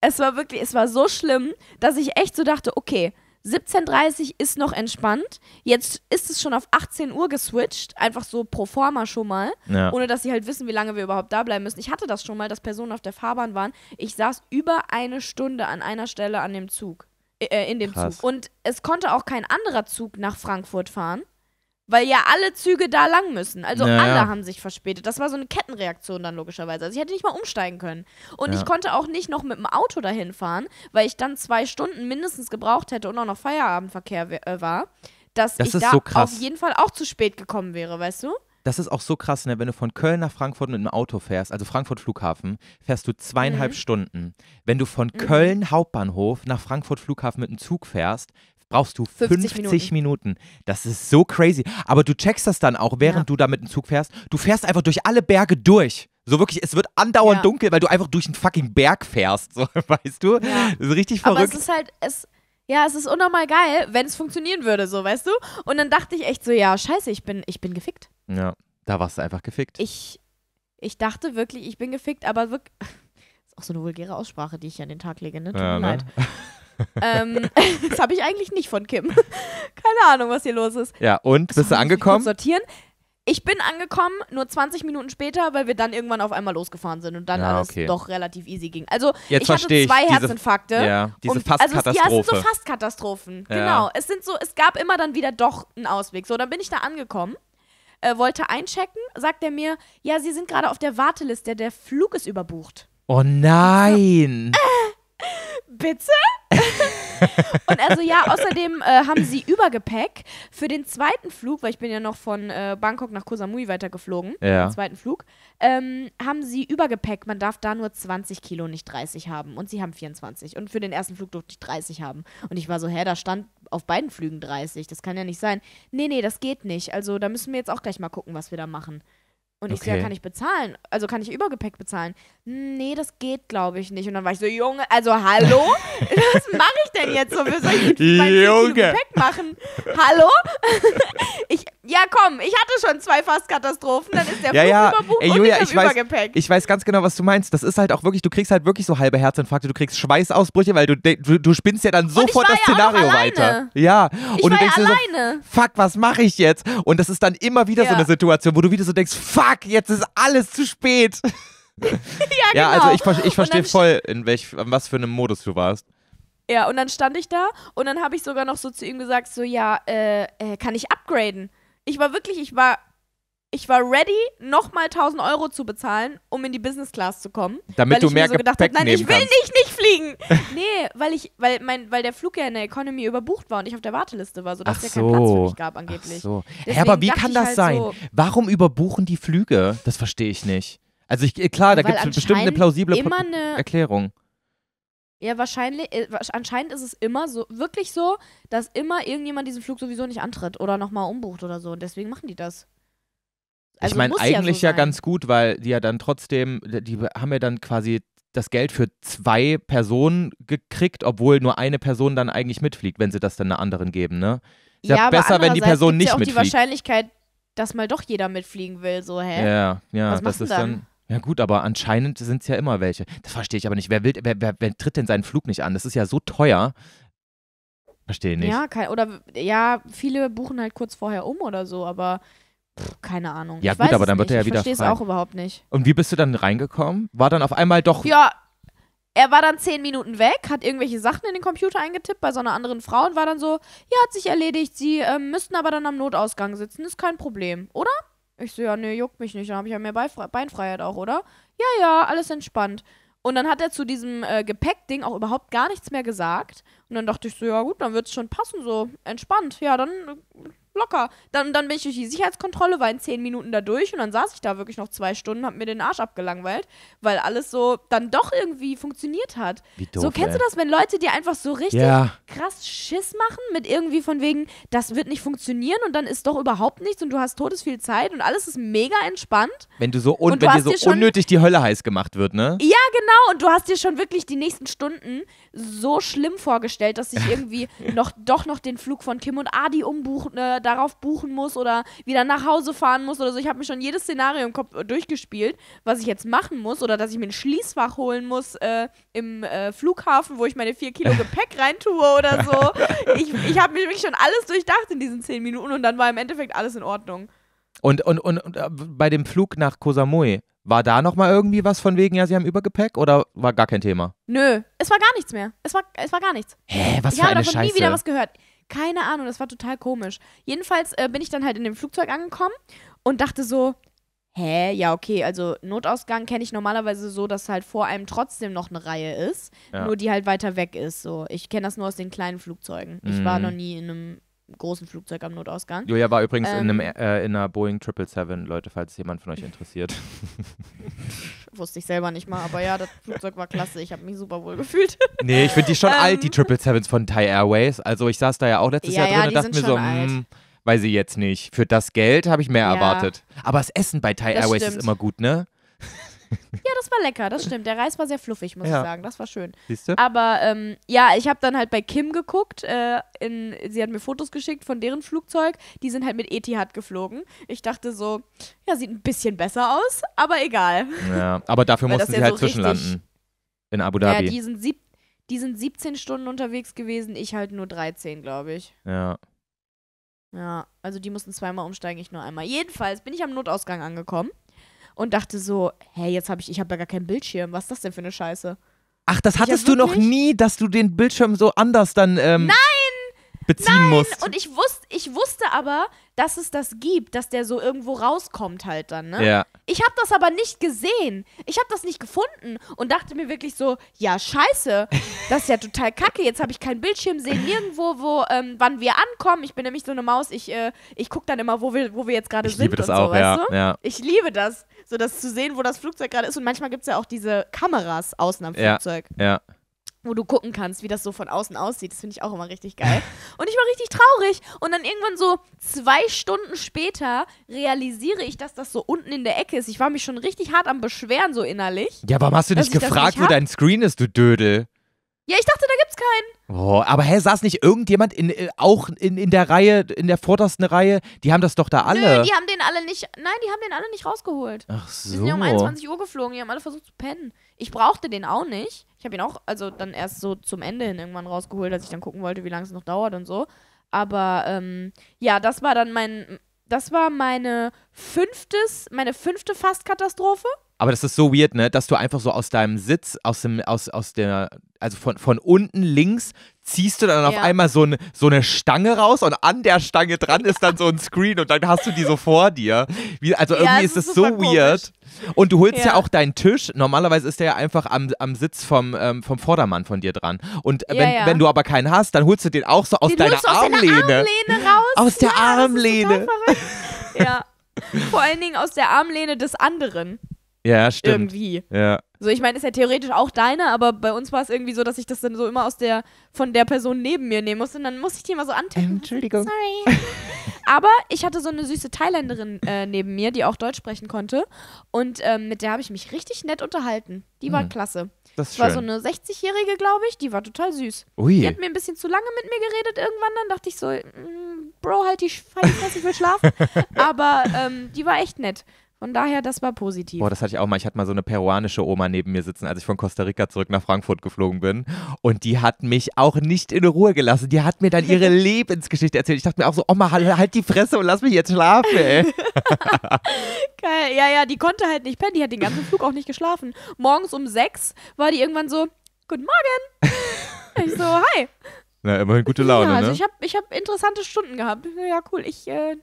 Es war wirklich, es war so schlimm, dass ich echt so dachte, okay, 17.30 ist noch entspannt. Jetzt ist es schon auf 18 Uhr geswitcht, einfach so pro forma schon mal, ja. ohne dass sie halt wissen, wie lange wir überhaupt da bleiben müssen. Ich hatte das schon mal, dass Personen auf der Fahrbahn waren. Ich saß über eine Stunde an einer Stelle an dem Zug, äh, äh in dem Krass. Zug. Und es konnte auch kein anderer Zug nach Frankfurt fahren weil ja alle Züge da lang müssen. Also naja. alle haben sich verspätet. Das war so eine Kettenreaktion dann logischerweise. Also ich hätte nicht mal umsteigen können. Und ja. ich konnte auch nicht noch mit dem Auto dahin fahren, weil ich dann zwei Stunden mindestens gebraucht hätte und auch noch Feierabendverkehr äh, war, dass das ich da so auf jeden Fall auch zu spät gekommen wäre, weißt du? Das ist auch so krass, ne? wenn du von Köln nach Frankfurt mit dem Auto fährst, also Frankfurt Flughafen, fährst du zweieinhalb mhm. Stunden. Wenn du von mhm. Köln Hauptbahnhof nach Frankfurt Flughafen mit dem Zug fährst, brauchst du 50, 50 Minuten. Minuten. Das ist so crazy. Aber du checkst das dann auch, während ja. du da mit dem Zug fährst. Du fährst einfach durch alle Berge durch. So wirklich, es wird andauernd ja. dunkel, weil du einfach durch einen fucking Berg fährst. So, weißt du? Ja. Das ist richtig verrückt. Aber es ist halt, es, ja, es ist unnormal geil, wenn es funktionieren würde, so, weißt du? Und dann dachte ich echt so, ja, scheiße, ich bin, ich bin gefickt. Ja, da warst du einfach gefickt. Ich, ich dachte wirklich, ich bin gefickt, aber wirklich. Das ist auch so eine vulgäre Aussprache, die ich an den Tag lege, ne? Tut ja, mir ne? leid. ähm, das habe ich eigentlich nicht von Kim. Keine Ahnung, was hier los ist. Ja, und bist du angekommen? Sortieren. Ich bin angekommen, nur 20 Minuten später, weil wir dann irgendwann auf einmal losgefahren sind und dann ja, ah, alles okay. doch relativ easy ging. Also Jetzt ich hatte zwei ich diese, Herzinfarkte. Ja, diese und, Fastkatastrophe. Also, ja, es sind so Fastkatastrophen. Ja. Genau. Es sind so, es gab immer dann wieder doch einen Ausweg. So, dann bin ich da angekommen. Äh, wollte einchecken, sagt er mir, ja, Sie sind gerade auf der Warteliste, der Flug ist überbucht. Oh nein! Äh, Bitte? und also ja, außerdem äh, haben sie Übergepäck für den zweiten Flug, weil ich bin ja noch von äh, Bangkok nach Koh Samui weitergeflogen, ja. den zweiten Flug, ähm, haben sie Übergepäck. Man darf da nur 20 Kilo, nicht 30 haben. Und sie haben 24. Und für den ersten Flug durfte ich 30 haben. Und ich war so, hä, da stand auf beiden Flügen 30. Das kann ja nicht sein. Nee, nee, das geht nicht. Also da müssen wir jetzt auch gleich mal gucken, was wir da machen. Und ich okay. so, ja, kann ich bezahlen? Also kann ich Übergepäck bezahlen? Nee, das geht, glaube ich, nicht. Und dann war ich so, Junge, also hallo? Was mache ich denn jetzt so? Wie soll ich mein Übergepäck machen? Hallo? ich ja, komm, ich hatte schon zwei Fastkatastrophen, dann ist der ja, Flug ja. überbucht Ey, Julia, und ich, ich weiß, Übergepäck. Ich weiß ganz genau, was du meinst. Das ist halt auch wirklich, du kriegst halt wirklich so halbe Herzinfarkte, du kriegst Schweißausbrüche, weil du, du, du spinnst ja dann sofort das ja Szenario weiter. Ja, ich und du denkst ja alleine. so, fuck, was mache ich jetzt? Und das ist dann immer wieder so eine Situation, wo du wieder so denkst, fuck, jetzt ist alles zu spät. ja, genau. ja, also genau. ich, ich verstehe voll, in welch, was für einem Modus du warst. Ja, und dann stand ich da und dann habe ich sogar noch so zu ihm gesagt, so ja, äh, äh kann ich upgraden? ich war wirklich, ich war, ich war ready, nochmal 1000 Euro zu bezahlen, um in die Business Class zu kommen. Damit du mehr so gedacht Gepäck hab, nein, ich will nicht, nicht fliegen. nee, weil ich, weil mein, weil der Flug ja in der Economy überbucht war und ich auf der Warteliste war, sodass Ach es ja keinen so. Platz für mich gab angeblich. Ach so. Deswegen hey, aber wie kann das halt sein? So Warum überbuchen die Flüge? Das verstehe ich nicht. Also ich, klar, da gibt es bestimmt eine plausible Pro eine Erklärung. Ja, wahrscheinlich, äh, anscheinend ist es immer so, wirklich so, dass immer irgendjemand diesen Flug sowieso nicht antritt oder nochmal umbucht oder so. Und deswegen machen die das. Also ich meine, eigentlich ja, so ja ganz gut, weil die ja dann trotzdem, die haben ja dann quasi das Geld für zwei Personen gekriegt, obwohl nur eine Person dann eigentlich mitfliegt, wenn sie das dann einer anderen geben, ne? Ist ja, ja besser, wenn die Person nicht ja auch mitfliegt. die Wahrscheinlichkeit, dass mal doch jeder mitfliegen will, so, hä? Ja, ja, Was das ist dann? dann ja gut, aber anscheinend sind es ja immer welche. Das verstehe ich aber nicht. Wer, will, wer, wer, wer tritt denn seinen Flug nicht an? Das ist ja so teuer. Verstehe nicht. Ja, kein, oder ja, viele buchen halt kurz vorher um oder so, aber pff, keine Ahnung. Ja ich gut, aber dann wird er ja wieder Ich verstehe es auch überhaupt nicht. Und wie bist du dann reingekommen? War dann auf einmal doch... Ja, er war dann zehn Minuten weg, hat irgendwelche Sachen in den Computer eingetippt bei so einer anderen Frau und war dann so, ja, hat sich erledigt, sie äh, müssten aber dann am Notausgang sitzen, ist kein Problem, oder? Ich so, ja, nee, juckt mich nicht. Dann habe ich ja halt mehr Beinfreiheit auch, oder? Ja, ja, alles entspannt. Und dann hat er zu diesem äh, Gepäckding auch überhaupt gar nichts mehr gesagt. Und dann dachte ich so, ja gut, dann wird es schon passen, so entspannt. Ja, dann äh, locker. Dann, dann bin ich durch die Sicherheitskontrolle, war in zehn Minuten da durch und dann saß ich da wirklich noch zwei Stunden, hab mir den Arsch abgelangweilt, weil alles so dann doch irgendwie funktioniert hat. Wie doof, so kennst ey. du das, wenn Leute dir einfach so richtig ja. krass Schiss machen mit irgendwie von wegen, das wird nicht funktionieren und dann ist doch überhaupt nichts und du hast todes viel Zeit und alles ist mega entspannt. Wenn du so un und wenn dir so dir unnötig die Hölle heiß gemacht wird, ne? Ja, genau. Und du hast dir schon wirklich die nächsten Stunden so schlimm vorgestellt, dass ich irgendwie noch doch noch den Flug von Kim und Adi umbuchen, ne, äh, darauf buchen muss oder wieder nach Hause fahren muss oder so. Ich habe mir schon jedes Szenario im Kopf äh, durchgespielt, was ich jetzt machen muss oder dass ich mir ein Schließfach holen muss äh, im äh, Flughafen, wo ich meine 4 Kilo Gepäck reintue oder so. Ich, ich habe mir wirklich schon alles durchdacht in diesen 10 Minuten und dann war im Endeffekt alles in Ordnung. Und, und, und, und äh, bei dem Flug nach Koh Samui, war da nochmal irgendwie was von wegen, ja, sie haben Übergepäck oder war gar kein Thema? Nö, es war gar nichts mehr. Es war, es war gar nichts. Hä, was ich für eine Scheiße. Ich habe davon nie wieder was gehört. Keine Ahnung, das war total komisch. Jedenfalls äh, bin ich dann halt in dem Flugzeug angekommen und dachte so, hä, ja, okay, also Notausgang kenne ich normalerweise so, dass halt vor einem trotzdem noch eine Reihe ist, ja. nur die halt weiter weg ist. So. Ich kenne das nur aus den kleinen Flugzeugen. Mhm. Ich war mhm. noch nie in einem großen Flugzeug am Notausgang. Julia war übrigens ähm, in, einem, ähm, äh, in einer Boeing 777, Leute, falls es jemand von euch interessiert. Wusste ich selber nicht mal, aber ja, das Flugzeug war klasse. Ich habe mich super wohl gefühlt. Nee, ich finde die schon ähm, alt, die 777s von Thai Airways. Also ich saß da ja auch letztes ja, Jahr drin ja, und dachte mir so, mh, hm, weiß ich jetzt nicht. Für das Geld habe ich mehr ja. erwartet. Aber das Essen bei Thai das Airways stimmt. ist immer gut, ne? Ja, das war lecker, das stimmt. Der Reis war sehr fluffig, muss ja. ich sagen. Das war schön. Siehst du? Aber ähm, ja, ich habe dann halt bei Kim geguckt. Äh, in, sie hat mir Fotos geschickt von deren Flugzeug. Die sind halt mit Etihad geflogen. Ich dachte so, ja, sieht ein bisschen besser aus, aber egal. Ja, aber dafür mussten sie ja halt so zwischenlanden. In Abu Dhabi. Ja, die sind, sieb die sind 17 Stunden unterwegs gewesen, ich halt nur 13, glaube ich. Ja. Ja, also die mussten zweimal umsteigen, ich nur einmal. Jedenfalls bin ich am Notausgang angekommen und dachte so, hey, jetzt habe ich, ich habe ja gar keinen Bildschirm. Was ist das denn für eine Scheiße? Ach, das hattest ja, du noch nie, dass du den Bildschirm so anders dann. Ähm Nein! beziehen Nein! musst. Und ich wusste, ich wusste aber, dass es das gibt, dass der so irgendwo rauskommt halt dann, ne? Ja. Ich habe das aber nicht gesehen. Ich habe das nicht gefunden und dachte mir wirklich so, ja, scheiße, das ist ja total kacke. Jetzt habe ich keinen Bildschirm sehen, nirgendwo, wo, ähm, wann wir ankommen. Ich bin nämlich so eine Maus, ich, äh, ich gucke dann immer, wo wir, wo wir jetzt gerade sind. Ich liebe das auch, so, ja, weißt du? ja. Ich liebe das, so das zu sehen, wo das Flugzeug gerade ist. Und manchmal gibt es ja auch diese Kameras außen am Flugzeug. Ja, ja wo du gucken kannst, wie das so von außen aussieht. Das finde ich auch immer richtig geil. Und ich war richtig traurig. Und dann irgendwann so zwei Stunden später realisiere ich, dass das so unten in der Ecke ist. Ich war mich schon richtig hart am Beschweren, so innerlich. Ja, warum hast du nicht gefragt, nicht wo dein Screen ist, du Dödel? Ja, ich dachte, da gibt's keinen. Oh, aber hä, saß nicht irgendjemand in, äh, auch in, in der Reihe, in der vordersten Reihe? Die haben das doch da alle. Nö, die haben den alle nicht, nein, die haben den alle nicht rausgeholt. Ach so. Die sind ja um 21 Uhr geflogen, die haben alle versucht zu pennen. Ich brauchte den auch nicht. Ich habe ihn auch, also dann erst so zum Ende hin irgendwann rausgeholt, als ich dann gucken wollte, wie lange es noch dauert und so. Aber ähm, ja, das war dann mein, das war meine fünftes, meine fünfte Fastkatastrophe. Aber das ist so weird, ne? Dass du einfach so aus deinem Sitz, aus dem, aus, aus der, also von, von unten links ziehst du dann auf einmal so, ein, so eine Stange raus und an der Stange dran ist dann so ein Screen und dann hast du die so vor dir. Wie, also irgendwie ja, ist es so weird. Komisch. Und du holst ja. ja. auch deinen Tisch. Normalerweise ist der ja einfach am, am Sitz vom, ähm, vom Vordermann von dir dran. Und wenn, wenn du aber keinen hast, dann holst du den auch so aus den deiner aus Armlehne. Armlehne raus. Aus der Armlehne. ja. Vor allen Dingen aus der Armlehne des anderen. Ja, stimmt. Irgendwie. Ja. So, ich meine, ist ja theoretisch auch deine, aber bei uns war es irgendwie so, dass ich das dann so immer aus der, von der Person neben mir nehmen musste. Und dann musste ich die immer so antippen. Entschuldigung. Sorry. aber ich hatte so eine süße Thailänderin äh, neben mir, die auch Deutsch sprechen konnte. Und ähm, mit der habe ich mich richtig nett unterhalten. Die war hm. klasse. Das, das war so eine 60-Jährige, glaube ich, die war total süß. Ui. Die hat mir ein bisschen zu lange mit mir geredet irgendwann, dann dachte ich so, mm, Bro, halt die Fresse, ich will schlafen. Aber ähm, die war echt nett. Von daher, das war positiv. Boah, das hatte ich auch mal. Ich hatte mal so eine peruanische Oma neben mir sitzen, als ich von Costa Rica zurück nach Frankfurt geflogen bin. Und die hat mich auch nicht in Ruhe gelassen. Die hat mir dann ihre Lebensgeschichte erzählt. Ich dachte mir auch so, Oma, halt, halt die Fresse und lass mich jetzt schlafen, ey. Geil. Ja, ja, die konnte halt nicht pennen. Die hat den ganzen Flug auch nicht geschlafen. Morgens um sechs war die irgendwann so, guten Morgen. ich so, hi. Na, immerhin gute Laune, ja, also ne? ich habe ich hab interessante Stunden gehabt. Ja, cool. Ich, äh,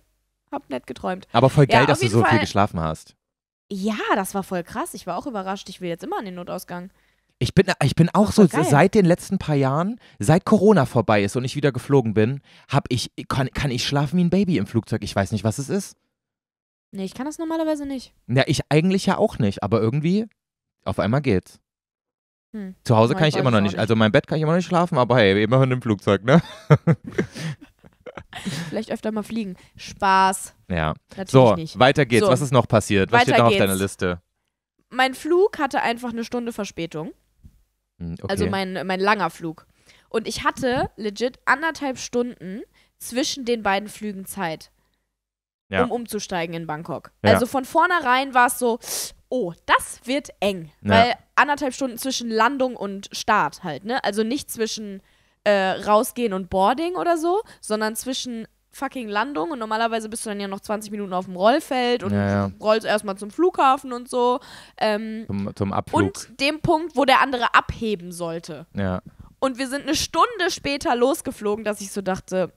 hab nett geträumt. Aber voll geil, ja, dass du so Fall, viel geschlafen hast. Ja, das war voll krass. Ich war auch überrascht. Ich will jetzt immer an den Notausgang. Ich bin, ich bin auch so, geil. seit den letzten paar Jahren, seit Corona vorbei ist und ich wieder geflogen bin, hab ich, kann, kann ich schlafen wie ein Baby im Flugzeug. Ich weiß nicht, was es ist. Nee, ich kann das normalerweise nicht. Ja, ich eigentlich ja auch nicht, aber irgendwie, auf einmal geht's. Hm. Zu Hause oh kann ich, immer noch nicht. nicht. Also mein Bett kann ich immer noch nicht schlafen, aber hey, immerhin im Flugzeug, ne? Vielleicht öfter mal fliegen. Spaß. Ja. Natürlich so, nicht. weiter geht's. So. Was ist noch passiert? Was steht noch geht's. auf deiner Liste? Mein Flug hatte einfach eine Stunde Verspätung. Hm, okay. Also mein, mein langer Flug. Und ich hatte legit anderthalb Stunden zwischen den beiden Flügen Zeit, ja. um umzusteigen in Bangkok. Ja. Also von vornherein war es so, oh, das wird eng. Ja. Weil anderthalb Stunden zwischen Landung und Start halt, ne? Also nicht zwischen äh, rausgehen und Boarding oder so, sondern zwischen fucking Landung und normalerweise bist du dann ja noch 20 Minuten auf dem Rollfeld und ja, ja. rollst erstmal zum Flughafen und so. Ähm, zum, zum Abflug. Und dem Punkt, wo der andere abheben sollte. Ja. Und wir sind eine Stunde später losgeflogen, dass ich so dachte,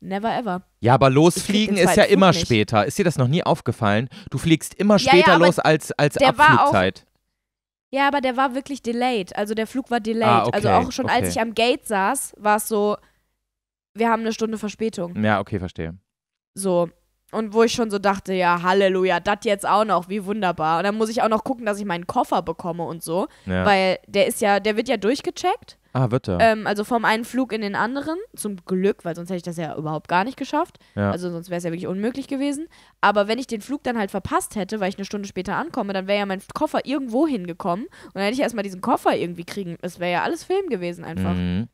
Never ever. Ja, aber losfliegen ist ja Flug immer nicht. später. Ist dir das noch nie aufgefallen? Du fliegst immer später ja, ja, los als, als Abflugzeit. Ja, aber der war wirklich delayed. Also der Flug war delayed. Ah, also okay, also auch schon okay. als ich am Gate saß, war es so, wir haben eine Stunde Verspätung. Ja, okay, verstehe. So. Und wo ich schon so dachte, ja, Halleluja, das jetzt auch noch, wie wunderbar. Und dann muss ich auch noch gucken, dass ich meinen Koffer bekomme und so. Ja. Weil der ist ja, der wird ja durchgecheckt. Ah, wird er. Ähm, also vom einen Flug in den anderen, zum Glück, weil sonst hätte ich das ja überhaupt gar nicht geschafft. Ja. Also sonst wäre es ja wirklich unmöglich gewesen. Aber wenn ich den Flug dann halt verpasst hätte, weil ich eine Stunde später ankomme, dann wäre ja mein Koffer irgendwo hingekommen und dann hätte ich erstmal diesen Koffer irgendwie kriegen. Es wäre ja alles Film gewesen einfach. Mhm.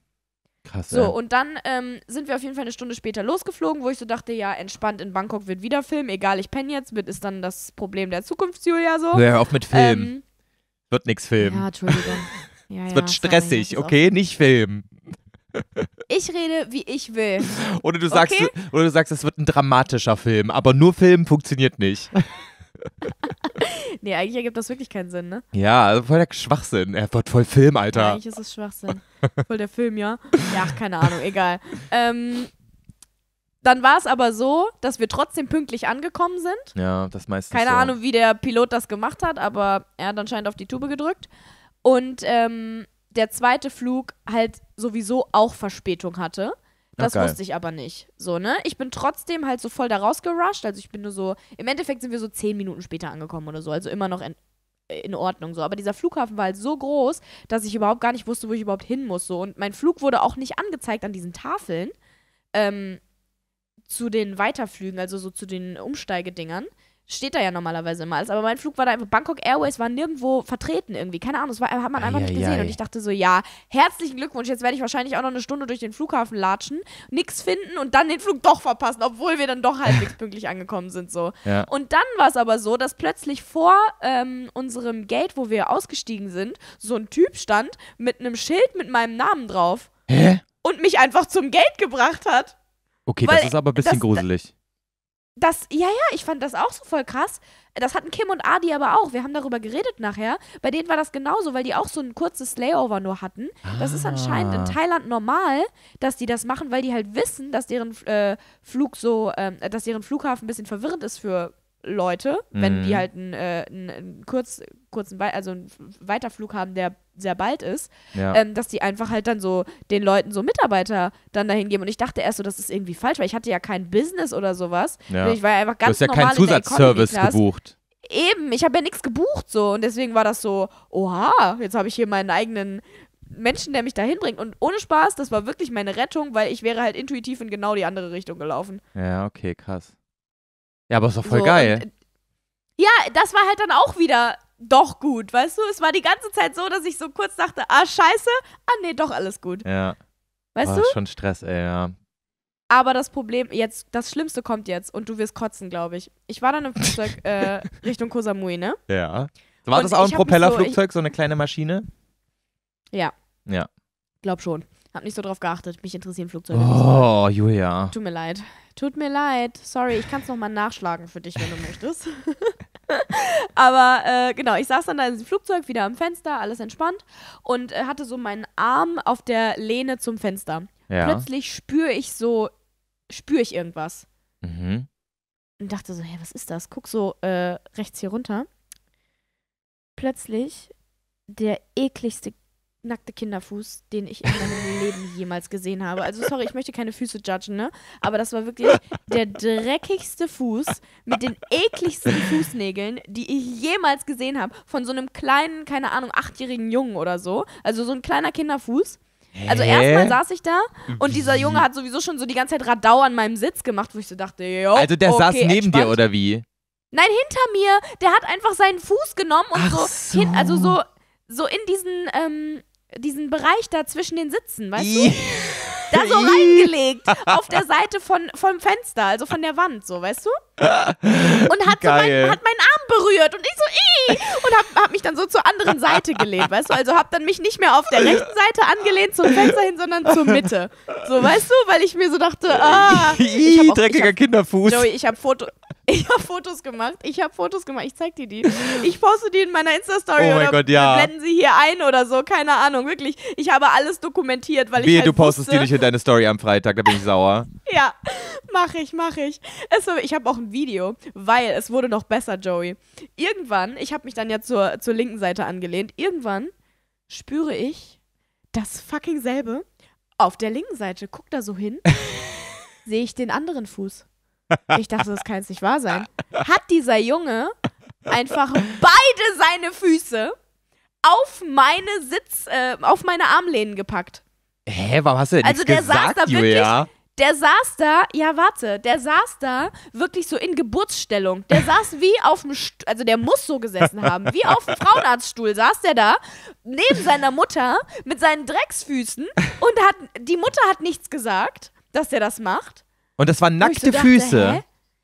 Krass. So, ey. und dann ähm, sind wir auf jeden Fall eine Stunde später losgeflogen, wo ich so dachte, ja, entspannt in Bangkok wird wieder Film, egal, ich penne jetzt, wird ist dann das Problem der Zukunft, Julia so. Ja, auch mit Film. Ähm, wird nichts Film. Ja, Entschuldigung. Ja, es ja, wird stressig, sorry, okay? Nicht filmen. Ich rede, wie ich will. Oder du sagst, okay? oder du sagst, es wird ein dramatischer Film, aber nur Film funktioniert nicht. nee, eigentlich ergibt das wirklich keinen Sinn, ne? Ja, also voll der Schwachsinn. Er wird voll Film, Alter. Ja, eigentlich ist es Schwachsinn. Voll der Film, ja? Ja, keine Ahnung, egal. Ähm, dann war es aber so, dass wir trotzdem pünktlich angekommen sind. Ja, das meistens. Keine so. Ahnung, wie der Pilot das gemacht hat, aber er hat anscheinend auf die Tube gedrückt. Und ähm, der zweite Flug halt sowieso auch Verspätung hatte. Das okay. wusste ich aber nicht. So, ne? Ich bin trotzdem halt so voll da rausgerusht. Also ich bin nur so, im Endeffekt sind wir so zehn Minuten später angekommen oder so. Also immer noch in, in Ordnung so. Aber dieser Flughafen war halt so groß, dass ich überhaupt gar nicht wusste, wo ich überhaupt hin muss. So. Und mein Flug wurde auch nicht angezeigt an diesen Tafeln ähm, zu den Weiterflügen, also so zu den Umsteigedingern steht da ja normalerweise immer alles. Aber mein Flug war da einfach, Bangkok Airways war nirgendwo vertreten irgendwie. Keine Ahnung, das war, hat man einfach Eieiei. nicht gesehen. Und ich dachte so, ja, herzlichen Glückwunsch, jetzt werde ich wahrscheinlich auch noch eine Stunde durch den Flughafen latschen, nichts finden und dann den Flug doch verpassen, obwohl wir dann doch halbwegs pünktlich angekommen sind. So. Ja. Und dann war es aber so, dass plötzlich vor ähm, unserem Gate, wo wir ausgestiegen sind, so ein Typ stand mit einem Schild mit meinem Namen drauf. Hä? Und mich einfach zum Gate gebracht hat. Okay, Weil das ist aber ein bisschen das, gruselig das, ja, ja, ich fand das auch so voll krass. Das hatten Kim und Adi aber auch. Wir haben darüber geredet nachher. Bei denen war das genauso, weil die auch so ein kurzes Layover nur hatten. Das ist anscheinend in ah. Thailand normal, dass die das machen, weil die halt wissen, dass deren äh, Flug so, äh, dass deren Flughafen ein bisschen verwirrend ist für Leute, wenn die mhm. halt einen, äh, einen, kurz, kurzen, Wei also einen Weiterflug haben, der sehr bald ist, ja. ähm, dass die einfach halt dann so den Leuten so Mitarbeiter dann dahin geben. Und ich dachte erst so, das ist irgendwie falsch, weil ich hatte ja kein Business oder sowas. Ja. Ich war ja einfach ganz du hast ja keinen Zusatzservice gebucht. Eben, ich habe ja nichts gebucht so und deswegen war das so, oha, jetzt habe ich hier meinen eigenen Menschen, der mich dahin bringt. Und ohne Spaß, das war wirklich meine Rettung, weil ich wäre halt intuitiv in genau die andere Richtung gelaufen. Ja, okay, krass. Ja, aber ist doch voll so, geil. Und, äh, ja, das war halt dann auch wieder doch gut, weißt du? Es war die ganze Zeit so, dass ich so kurz dachte, ah, scheiße, ah, nee, doch alles gut. Ja. Weißt oh, du? schon Stress, ey, ja. Aber das Problem, jetzt, das Schlimmste kommt jetzt und du wirst kotzen, glaube ich. Ich war dann im Flugzeug äh, Richtung Kosamui, ne? Ja. War und das auch ein Propellerflugzeug, so, so, eine kleine Maschine? Ja. Ja. Glaub schon. Hab nicht so drauf geachtet. Mich interessieren Flugzeuge. Oh, Julia. Tut mir leid. Tut mir leid, sorry, ich kann es nochmal nachschlagen für dich, wenn du möchtest. Aber äh, genau, ich saß dann da im Flugzeug, wieder am Fenster, alles entspannt und äh, hatte so meinen Arm auf der Lehne zum Fenster. Ja. Plötzlich spüre ich so, spüre ich irgendwas. Mhm. Und dachte so, hä, was ist das? Guck so äh, rechts hier runter. Plötzlich der ekligste nackte Kinderfuß, den ich in meinem Leben jemals gesehen habe. Also sorry, ich möchte keine Füße judgen, ne? Aber das war wirklich der dreckigste Fuß mit den ekligsten Fußnägeln, die ich jemals gesehen habe. Von so einem kleinen, keine Ahnung, achtjährigen Jungen oder so. Also so ein kleiner Kinderfuß. Also erstmal saß ich da und dieser Junge hat sowieso schon so die ganze Zeit Radau an meinem Sitz gemacht, wo ich so dachte, jo, Also der okay, saß neben entspannt. dir oder wie? Nein, hinter mir. Der hat einfach seinen Fuß genommen und so, so, Hin, also so so in diesen ähm, diesen Bereich da zwischen den Sitzen, weißt du? da so reingelegt auf der Seite von, vom Fenster, also von der Wand, so, weißt du? und hat, so mein, hat meinen Arm berührt und ich so, ih! und hab, hab mich dann so zur anderen Seite gelehnt, weißt du? Also hab dann mich nicht mehr auf der rechten Seite angelehnt zum Fenster hin, sondern zur Mitte. So, weißt du, weil ich mir so dachte, ah, ih, dreckiger hab, Kinderfuß. Joey, ich hab Foto ich habe Fotos gemacht. Ich habe Fotos gemacht. Ich zeig dir die. Ich poste die in meiner Insta-Story. Oh mein Gott, ja. Blenden sie hier ein oder so. Keine Ahnung. Wirklich. Ich habe alles dokumentiert, weil Wie, ich. Halt du postest wusste, die nicht in deine Story am Freitag. Da bin ich sauer. Ja, mach ich, mach ich. Es, ich habe auch ein Video, weil es wurde noch besser, Joey. Irgendwann, ich habe mich dann ja zur, zur linken Seite angelehnt, irgendwann spüre ich das fucking selbe auf der linken Seite. Guck da so hin, sehe ich den anderen Fuß. Ich dachte, das kann jetzt nicht wahr sein. Hat dieser Junge einfach beide seine Füße auf meine Sitz, äh, auf meine Armlehnen gepackt. Hä, warum hast du denn Also der gesagt, saß da wirklich, der saß da, ja warte, der saß da wirklich so in Geburtsstellung. Der saß wie auf dem, also der muss so gesessen haben, wie auf dem Frauenarztstuhl saß der da, neben seiner Mutter, mit seinen Drecksfüßen und hat, die Mutter hat nichts gesagt, dass der das macht. Und das waren nackte so dachte, Füße. Hä?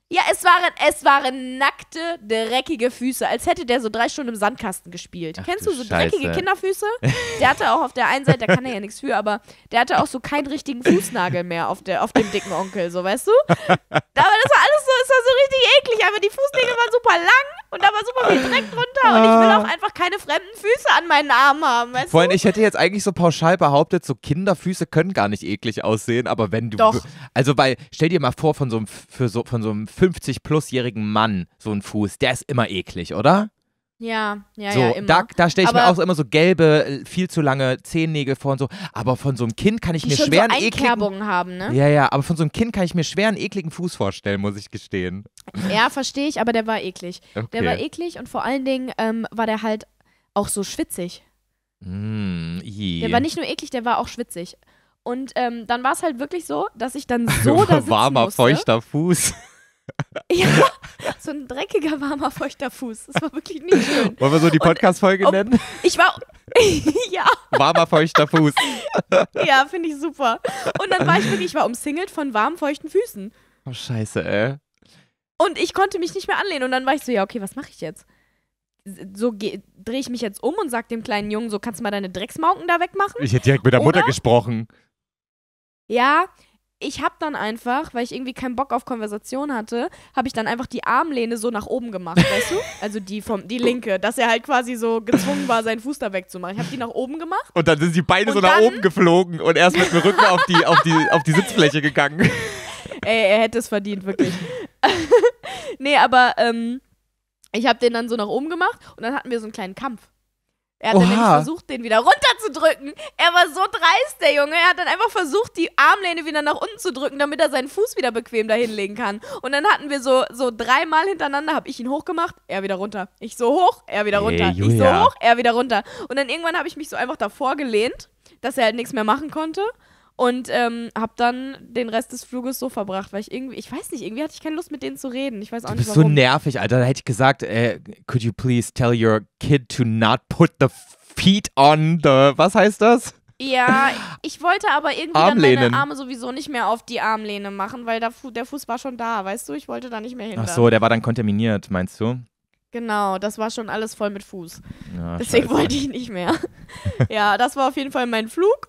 Ja, es waren, es waren nackte, dreckige Füße, als hätte der so drei Stunden im Sandkasten gespielt. Ach, Kennst du so Scheiße. dreckige Kinderfüße? Der hatte auch auf der einen Seite, da kann er ja nichts für, aber der hatte auch so keinen richtigen Fußnagel mehr auf, der, auf dem dicken Onkel, so weißt du? Aber das war alles so, es war so richtig eklig, aber die Fußnägel waren super lang und da war super viel Dreck drunter. Und ich will auch einfach keine fremden Füße an meinen Armen haben. Weißt Vorhin, du? ich hätte jetzt eigentlich so pauschal behauptet, so Kinderfüße können gar nicht eklig aussehen, aber wenn du. Doch. Also, weil, stell dir mal vor, von so einem, für so, von so einem 50-plus-jährigen Mann so ein Fuß, der ist immer eklig, oder? Ja, ja, so, ja. Immer. Da, da stelle ich aber mir auch so immer so gelbe, äh, viel zu lange Zehennägel vor und so. Aber von so einem Kind kann ich die mir schon schweren so Einkerbungen ekligen, haben, ne? Ja, ja. Aber von so einem Kind kann ich mir schweren ekligen Fuß vorstellen, muss ich gestehen. Ja, verstehe ich, aber der war eklig. Okay. Der war eklig und vor allen Dingen ähm, war der halt auch so schwitzig. Mm, der war nicht nur eklig, der war auch schwitzig. Und ähm, dann war es halt wirklich so, dass ich dann so da sitzen Warmer, musste. feuchter Fuß. Ja, so ein dreckiger, warmer, feuchter Fuß. Das war wirklich nicht schön. Wollen wir so die äh, Podcast-Folge nennen? Ich war. ja. Warmer, feuchter Fuß. ja, finde ich super. Und dann war ich wirklich, ich war umsingelt von warmen, feuchten Füßen. Oh, scheiße, ey. Und ich konnte mich nicht mehr anlehnen. Und dann war ich so, ja, okay, was mache ich jetzt? So drehe ich mich jetzt um und sage dem kleinen Jungen, so kannst du mal deine Drecksmauken da wegmachen? Ich hätte direkt mit der Mutter Oder? gesprochen. Ja, ich habe dann einfach, weil ich irgendwie keinen Bock auf Konversation hatte, habe ich dann einfach die Armlehne so nach oben gemacht, weißt du? Also die vom die linke, dass er halt quasi so gezwungen war, seinen Fuß da wegzumachen. Ich habe die nach oben gemacht. Und dann sind sie beide so nach oben geflogen und erst mit dem Rücken auf die auf die auf die Sitzfläche gegangen. Ey, er hätte es verdient wirklich. nee, aber ähm, ich habe den dann so nach oben gemacht und dann hatten wir so einen kleinen Kampf. Er hat Oha. dann nämlich versucht, den wieder runterzudrücken. Er war so dreist, der Junge. Er hat dann einfach versucht, die Armlehne wieder nach unten zu drücken, damit er seinen Fuß wieder bequem dahinlegen kann. Und dann hatten wir so, so dreimal hintereinander, habe ich ihn hochgemacht, er wieder runter. Ich so hoch, er wieder runter. Hey, ich so hoch, er wieder runter. Und dann irgendwann habe ich mich so einfach davor gelehnt, dass er halt nichts mehr machen konnte. Und ähm, habe dann den Rest des Fluges so verbracht, weil ich irgendwie, ich weiß nicht, irgendwie hatte ich keine Lust mit denen zu reden. Ich weiß auch du nicht warum. so nervig, Alter. Da hätte ich gesagt, äh, could you please tell your kid to not put the feet on the, was heißt das? Ja, ich wollte aber irgendwie Armlehnen. dann meine Arme sowieso nicht mehr auf die Armlehne machen, weil der, Fu der Fuß war schon da, weißt du? Ich wollte da nicht mehr hin. Ach so, der war dann kontaminiert, meinst du? Genau, das war schon alles voll mit Fuß. Ja, Deswegen scheiße. wollte ich nicht mehr. ja, das war auf jeden Fall mein Flug.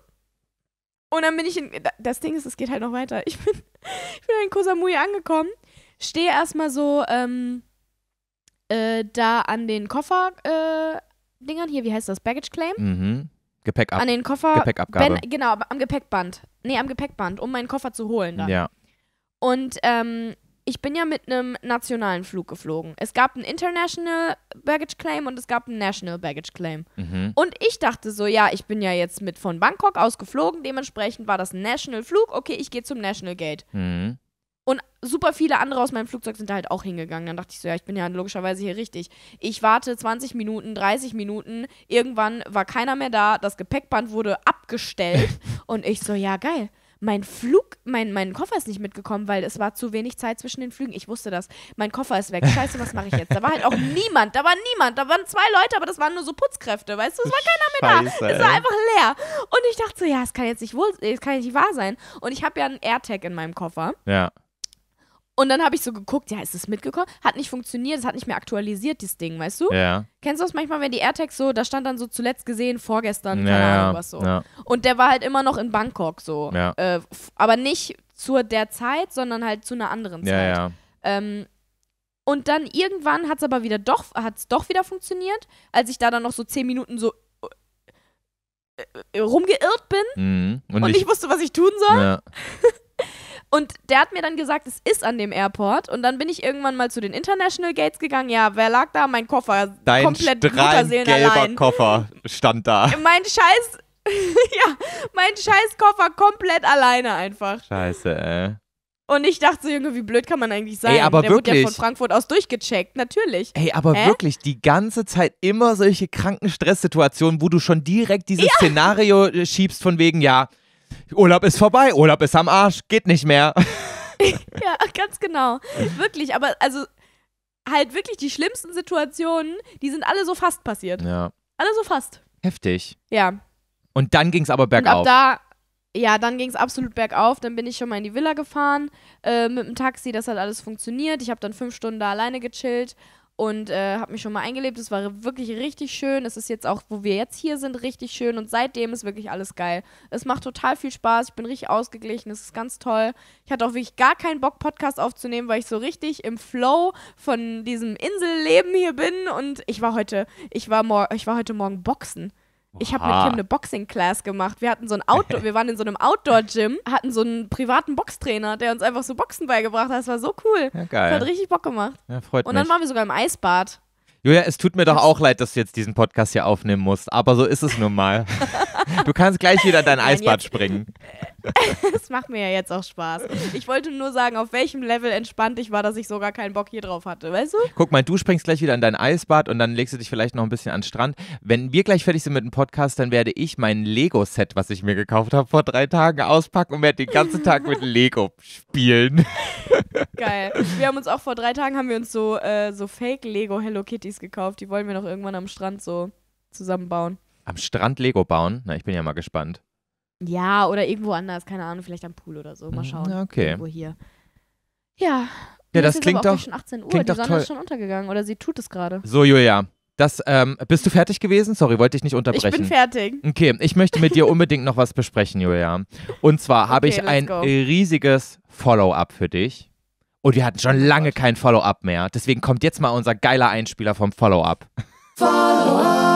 Und dann bin ich in. Das Ding ist, es geht halt noch weiter. Ich bin, ich bin in Kosamui angekommen, stehe erstmal so ähm, äh, da an den Koffer-Dingern. Äh, Hier, wie heißt das? Baggage Claim? Mhm. Gepäck ab. An den Koffer. Gepäckabgabe. Ben, genau, am Gepäckband. Nee, am Gepäckband, um meinen Koffer zu holen dann. Ja. Und ähm, ich bin ja mit einem nationalen Flug geflogen. Es gab einen International Baggage Claim und es gab einen National Baggage Claim. Mhm. Und ich dachte so, ja, ich bin ja jetzt mit von Bangkok aus geflogen, dementsprechend war das ein National Flug, okay, ich gehe zum National Gate. Mhm. Und super viele andere aus meinem Flugzeug sind da halt auch hingegangen. Dann dachte ich so, ja, ich bin ja logischerweise hier richtig. Ich warte 20 Minuten, 30 Minuten. Irgendwann war keiner mehr da. Das Gepäckband wurde abgestellt. und ich so, ja, geil mein Flug, mein, mein Koffer ist nicht mitgekommen, weil es war zu wenig Zeit zwischen den Flügen. Ich wusste das. Mein Koffer ist weg. Scheiße, was mache ich jetzt? Da war halt auch niemand. Da war niemand. Da waren zwei Leute, aber das waren nur so Putzkräfte. Weißt du, es war keiner mehr Scheiße, da. Es war einfach leer. Und ich dachte so, ja, es kann jetzt nicht wohl, es kann nicht wahr sein. Und ich habe ja einen AirTag in meinem Koffer. Ja. Und dann habe ich so geguckt, ja, ist es mitgekommen? Hat nicht funktioniert, es hat nicht mehr aktualisiert, dieses Ding, weißt du? Ja. Kennst du das manchmal, wenn die AirTags so, da stand dann so zuletzt gesehen, vorgestern, keine ja, Ahnung was so. Ja. Und der war halt immer noch in Bangkok so. Ja. Äh, aber nicht zur der Zeit, sondern halt zu einer anderen Zeit. Ja, ja. Ähm, und dann irgendwann hat es aber wieder doch, hat's doch wieder funktioniert, als ich da dann noch so zehn Minuten so äh, äh, rumgeirrt bin mhm. und, und, nicht wusste, was ich tun soll. Ja. Und der hat mir dann gesagt, es ist an dem Airport. Und dann bin ich irgendwann mal zu den International Gates gegangen. Ja, wer lag da? Mein Koffer. Dein komplett gelber Koffer stand da. Mein scheiß, ja, mein scheiß Koffer komplett alleine einfach. Scheiße, ey. Und ich dachte so, Junge, wie blöd kann man eigentlich sein? Ey, aber der wirklich. wurde ja von Frankfurt aus durchgecheckt, natürlich. Ey, aber Hä? wirklich, die ganze Zeit immer solche kranken Stresssituationen, wo du schon direkt dieses ja. Szenario äh, schiebst von wegen, ja, Urlaub ist vorbei, Urlaub ist am Arsch, geht nicht mehr. ja, ganz genau. Wirklich, aber also halt wirklich die schlimmsten Situationen, die sind alle so fast passiert. Ja. Alle so fast. Heftig. Ja. Und dann ging es aber bergauf. Und ab da, ja, dann ging es absolut bergauf. Dann bin ich schon mal in die Villa gefahren äh, mit dem Taxi. Das hat alles funktioniert. Ich habe dann fünf Stunden da alleine gechillt und äh, habe mich schon mal eingelebt. Es war wirklich richtig schön. Es ist jetzt auch, wo wir jetzt hier sind, richtig schön und seitdem ist wirklich alles geil. Es macht total viel Spaß. Ich bin richtig ausgeglichen. Es ist ganz toll. Ich hatte auch wirklich gar keinen Bock, Podcast aufzunehmen, weil ich so richtig im Flow von diesem Inselleben hier bin und ich war heute, ich war, mor ich war heute Morgen Boxen. Ich habe mit Kim eine Boxing-Class gemacht. Wir hatten so ein Outdoor, wir waren in so einem Outdoor-Gym, hatten so einen privaten Boxtrainer, der uns einfach so Boxen beigebracht hat. Das war so cool. Ja, geil. Das hat richtig Bock gemacht. Ja, freut mich. Und dann mich. waren wir sogar im Eisbad. Julia, es tut mir doch auch leid, dass du jetzt diesen Podcast hier aufnehmen musst, aber so ist es nun mal. Du kannst gleich wieder in dein Eisbad springen. Das macht mir ja jetzt auch Spaß. Ich wollte nur sagen, auf welchem Level entspannt ich war, dass ich sogar keinen Bock hier drauf hatte, weißt du? Guck mal, du springst gleich wieder in dein Eisbad und dann legst du dich vielleicht noch ein bisschen an den Strand. Wenn wir gleich fertig sind mit dem Podcast, dann werde ich mein Lego-Set, was ich mir gekauft habe, vor drei Tagen auspacken und werde den ganzen Tag mit Lego spielen. Geil. Wir haben uns auch vor drei Tagen haben wir uns so, äh, so Fake-Lego Hello Kitties gekauft. Die wollen wir noch irgendwann am Strand so zusammenbauen. Am Strand Lego bauen? Na, ich bin ja mal gespannt. Ja, oder irgendwo anders, keine Ahnung, vielleicht am Pool oder so. Mal mhm. schauen. Okay. Irgendwo hier. Ja. Ja, das klingt doch. Schon 18 Uhr. Klingt Die Sonne toll. ist schon untergegangen oder sie tut es gerade. So, Julia. Das, ähm, bist du fertig gewesen? Sorry, wollte ich nicht unterbrechen. Ich bin fertig. Okay, ich möchte mit dir unbedingt noch was besprechen, Julia. Und zwar okay, habe ich ein go. riesiges Follow-up für dich. Und wir hatten schon oh lange kein Follow-up mehr. Deswegen kommt jetzt mal unser geiler Einspieler vom Follow-up. Follow-up.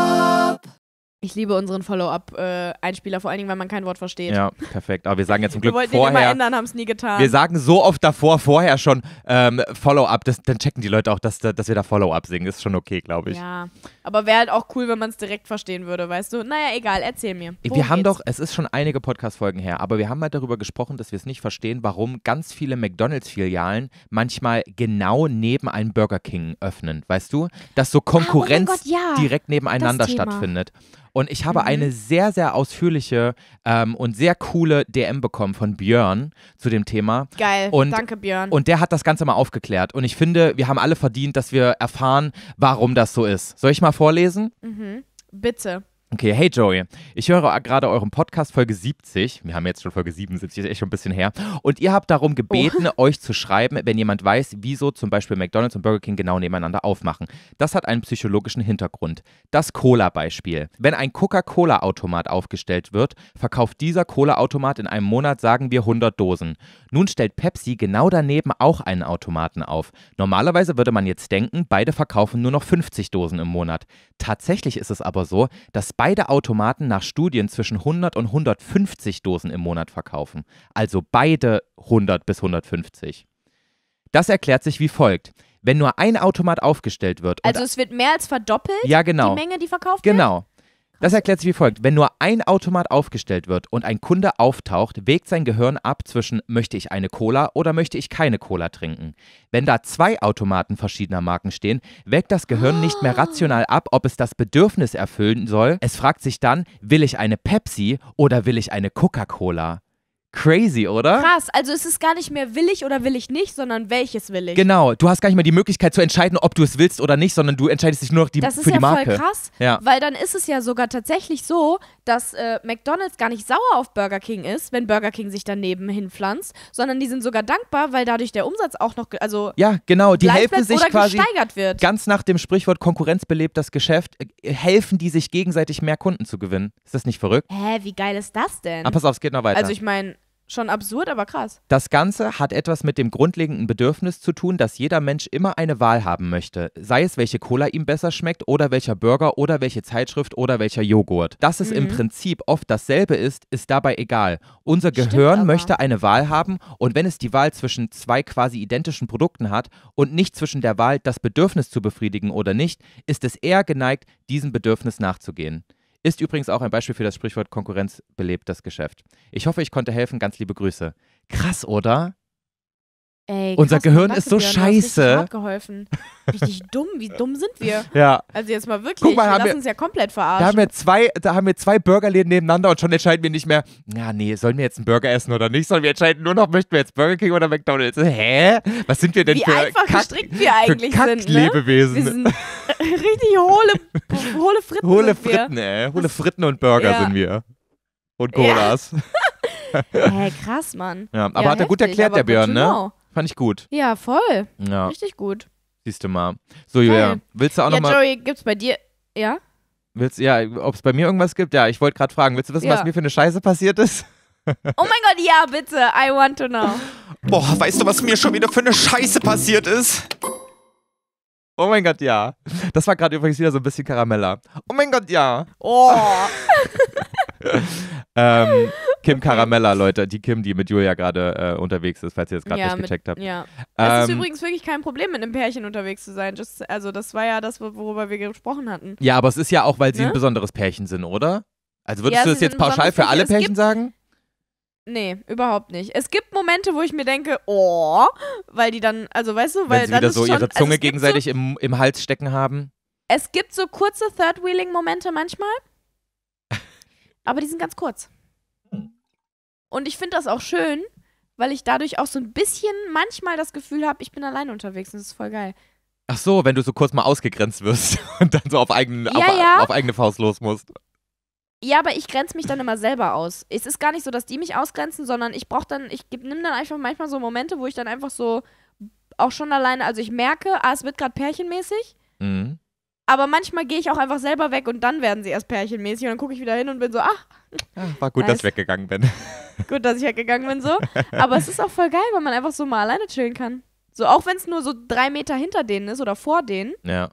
Ich liebe unseren Follow-up-Einspieler, äh, vor allen Dingen, weil man kein Wort versteht. Ja, perfekt. Aber wir sagen jetzt ja zum Glück wir vorher. Wir ändern, haben es nie getan. Wir sagen so oft davor, vorher schon ähm, Follow-up. Dann checken die Leute auch, dass, dass wir da Follow-up singen. Ist schon okay, glaube ich. Ja, aber wäre halt auch cool, wenn man es direkt verstehen würde, weißt du? Naja, egal, erzähl mir. Worum wir haben geht's? doch, es ist schon einige Podcast-Folgen her, aber wir haben halt darüber gesprochen, dass wir es nicht verstehen, warum ganz viele McDonalds-Filialen manchmal genau neben einem Burger King öffnen, weißt du? Dass so Konkurrenz ah, oh Gott, ja. direkt nebeneinander stattfindet. Und ich habe mhm. eine sehr, sehr ausführliche ähm, und sehr coole DM bekommen von Björn zu dem Thema. Geil. Und, Danke, Björn. Und der hat das Ganze mal aufgeklärt. Und ich finde, wir haben alle verdient, dass wir erfahren, warum das so ist. Soll ich mal vorlesen? Mhm. Bitte. Okay, hey Joey, ich höre gerade euren Podcast Folge 70. Wir haben jetzt schon Folge 77, ist echt schon ein bisschen her. Und ihr habt darum gebeten, oh. euch zu schreiben, wenn jemand weiß, wieso zum Beispiel McDonalds und Burger King genau nebeneinander aufmachen. Das hat einen psychologischen Hintergrund. Das Cola-Beispiel. Wenn ein Coca-Cola-Automat aufgestellt wird, verkauft dieser Cola-Automat in einem Monat, sagen wir, 100 Dosen. Nun stellt Pepsi genau daneben auch einen Automaten auf. Normalerweise würde man jetzt denken, beide verkaufen nur noch 50 Dosen im Monat. Tatsächlich ist es aber so, dass beide Automaten nach Studien zwischen 100 und 150 Dosen im Monat verkaufen. Also beide 100 bis 150. Das erklärt sich wie folgt. Wenn nur ein Automat aufgestellt wird. Also es wird mehr als verdoppelt, ja, genau. die Menge, die verkauft genau. wird? Genau. Das erklärt sich wie folgt. Wenn nur ein Automat aufgestellt wird und ein Kunde auftaucht, wägt sein Gehirn ab zwischen möchte ich eine Cola oder möchte ich keine Cola trinken. Wenn da zwei Automaten verschiedener Marken stehen, wägt das Gehirn nicht mehr rational ab, ob es das Bedürfnis erfüllen soll. Es fragt sich dann, will ich eine Pepsi oder will ich eine Coca-Cola? Crazy, oder? Krass, also es ist gar nicht mehr will ich oder will ich nicht, sondern welches will ich. Genau, du hast gar nicht mehr die Möglichkeit zu entscheiden, ob du es willst oder nicht, sondern du entscheidest dich nur noch die, für ja die Marke. Das ist ja voll krass, ja. weil dann ist es ja sogar tatsächlich so, dass äh, McDonald's gar nicht sauer auf Burger King ist, wenn Burger King sich daneben hinpflanzt, sondern die sind sogar dankbar, weil dadurch der Umsatz auch noch, also ja genau, die helfen sich quasi ganz nach dem Sprichwort Konkurrenz belebt das Geschäft, äh, helfen die sich gegenseitig mehr Kunden zu gewinnen. Ist das nicht verrückt? Hä, wie geil ist das denn? Ah, pass auf, es geht noch weiter. Also ich meine Schon absurd, aber krass. Das Ganze hat etwas mit dem grundlegenden Bedürfnis zu tun, dass jeder Mensch immer eine Wahl haben möchte. Sei es, welche Cola ihm besser schmeckt oder welcher Burger oder welche Zeitschrift oder welcher Joghurt. Dass es mhm. im Prinzip oft dasselbe ist, ist dabei egal. Unser Gehirn möchte eine Wahl haben und wenn es die Wahl zwischen zwei quasi identischen Produkten hat und nicht zwischen der Wahl, das Bedürfnis zu befriedigen oder nicht, ist es eher geneigt, diesem Bedürfnis nachzugehen. Ist übrigens auch ein Beispiel für das Sprichwort Konkurrenz belebt das Geschäft. Ich hoffe, ich konnte helfen. Ganz liebe Grüße. Krass, oder? Ey, Unser krass, Gehirn ist so wir. scheiße. Geholfen. Richtig dumm, wie dumm sind wir? Ja. Also jetzt mal wirklich, Guck mal, wir lassen wir, uns ja komplett verarschen. Da haben wir zwei, da haben wir zwei Burgerläden nebeneinander und schon entscheiden wir nicht mehr, na nee, sollen wir jetzt einen Burger essen oder nicht? Sollen wir entscheiden nur noch, möchten wir jetzt Burger King oder McDonald's? Hä? Was sind wir denn wie für einfach Kack, gestrickt wir eigentlich für sind, ne? Wir sind richtig hohle hohle Fritten. Hohle Fritten, ey. Hohle Fritten und Burger ja. sind wir. Und Colas. Ja. Hä, krass, Mann. Ja, aber ja, hat er gut erklärt, der Björn, ne? Genau. Fand ich gut. Ja, voll. Ja. Richtig gut. Siehst du mal. So, Julia, willst du auch ja, nochmal. Ja, Joey, gibt's bei dir. Ja? Willst, ja, ob es bei mir irgendwas gibt? Ja, ich wollte gerade fragen. Willst du wissen, ja. was mir für eine Scheiße passiert ist? oh mein Gott, ja, bitte. I want to know. Boah, weißt du, was mir schon wieder für eine Scheiße passiert ist? Oh mein Gott, ja. Das war gerade übrigens wieder so ein bisschen Karamella. Oh mein Gott, ja. Oh. ähm, Kim okay. Caramella, Leute, die Kim, die mit Julia gerade äh, unterwegs ist, falls ihr das gerade ja, nicht mit, gecheckt habt. Ja. es ist ähm, übrigens wirklich kein Problem, mit einem Pärchen unterwegs zu sein. Das, also das war ja das, worüber wir gesprochen hatten. Ja, aber es ist ja auch, weil sie ne? ein besonderes Pärchen sind, oder? Also würdest ja, du das jetzt pauschal für alle Pärchen sagen? Nee, überhaupt nicht. Es gibt Momente, wo ich mir denke, oh, weil die dann, also weißt du, weil Wenn sie wieder so schon, ihre also Zunge also gegenseitig so, im, im Hals stecken haben. Es gibt so kurze Third Wheeling Momente manchmal. Aber die sind ganz kurz. Und ich finde das auch schön, weil ich dadurch auch so ein bisschen manchmal das Gefühl habe, ich bin allein unterwegs und das ist voll geil. Ach so, wenn du so kurz mal ausgegrenzt wirst und dann so auf, eigene, ja, auf, ja. auf eigene Faust los musst. Ja, aber ich grenze mich dann immer selber aus. Es ist gar nicht so, dass die mich ausgrenzen, sondern ich brauche dann, ich nimm dann einfach manchmal so Momente, wo ich dann einfach so auch schon alleine, also ich merke, ah, es wird gerade pärchenmäßig. Mhm. Aber manchmal gehe ich auch einfach selber weg und dann werden sie erst pärchenmäßig und dann gucke ich wieder hin und bin so, ach. Ja, ah, war gut, nice. dass ich weggegangen bin. Gut, dass ich weggegangen bin, so. Aber es ist auch voll geil, weil man einfach so mal alleine chillen kann. So, auch wenn es nur so drei Meter hinter denen ist oder vor denen. Ja.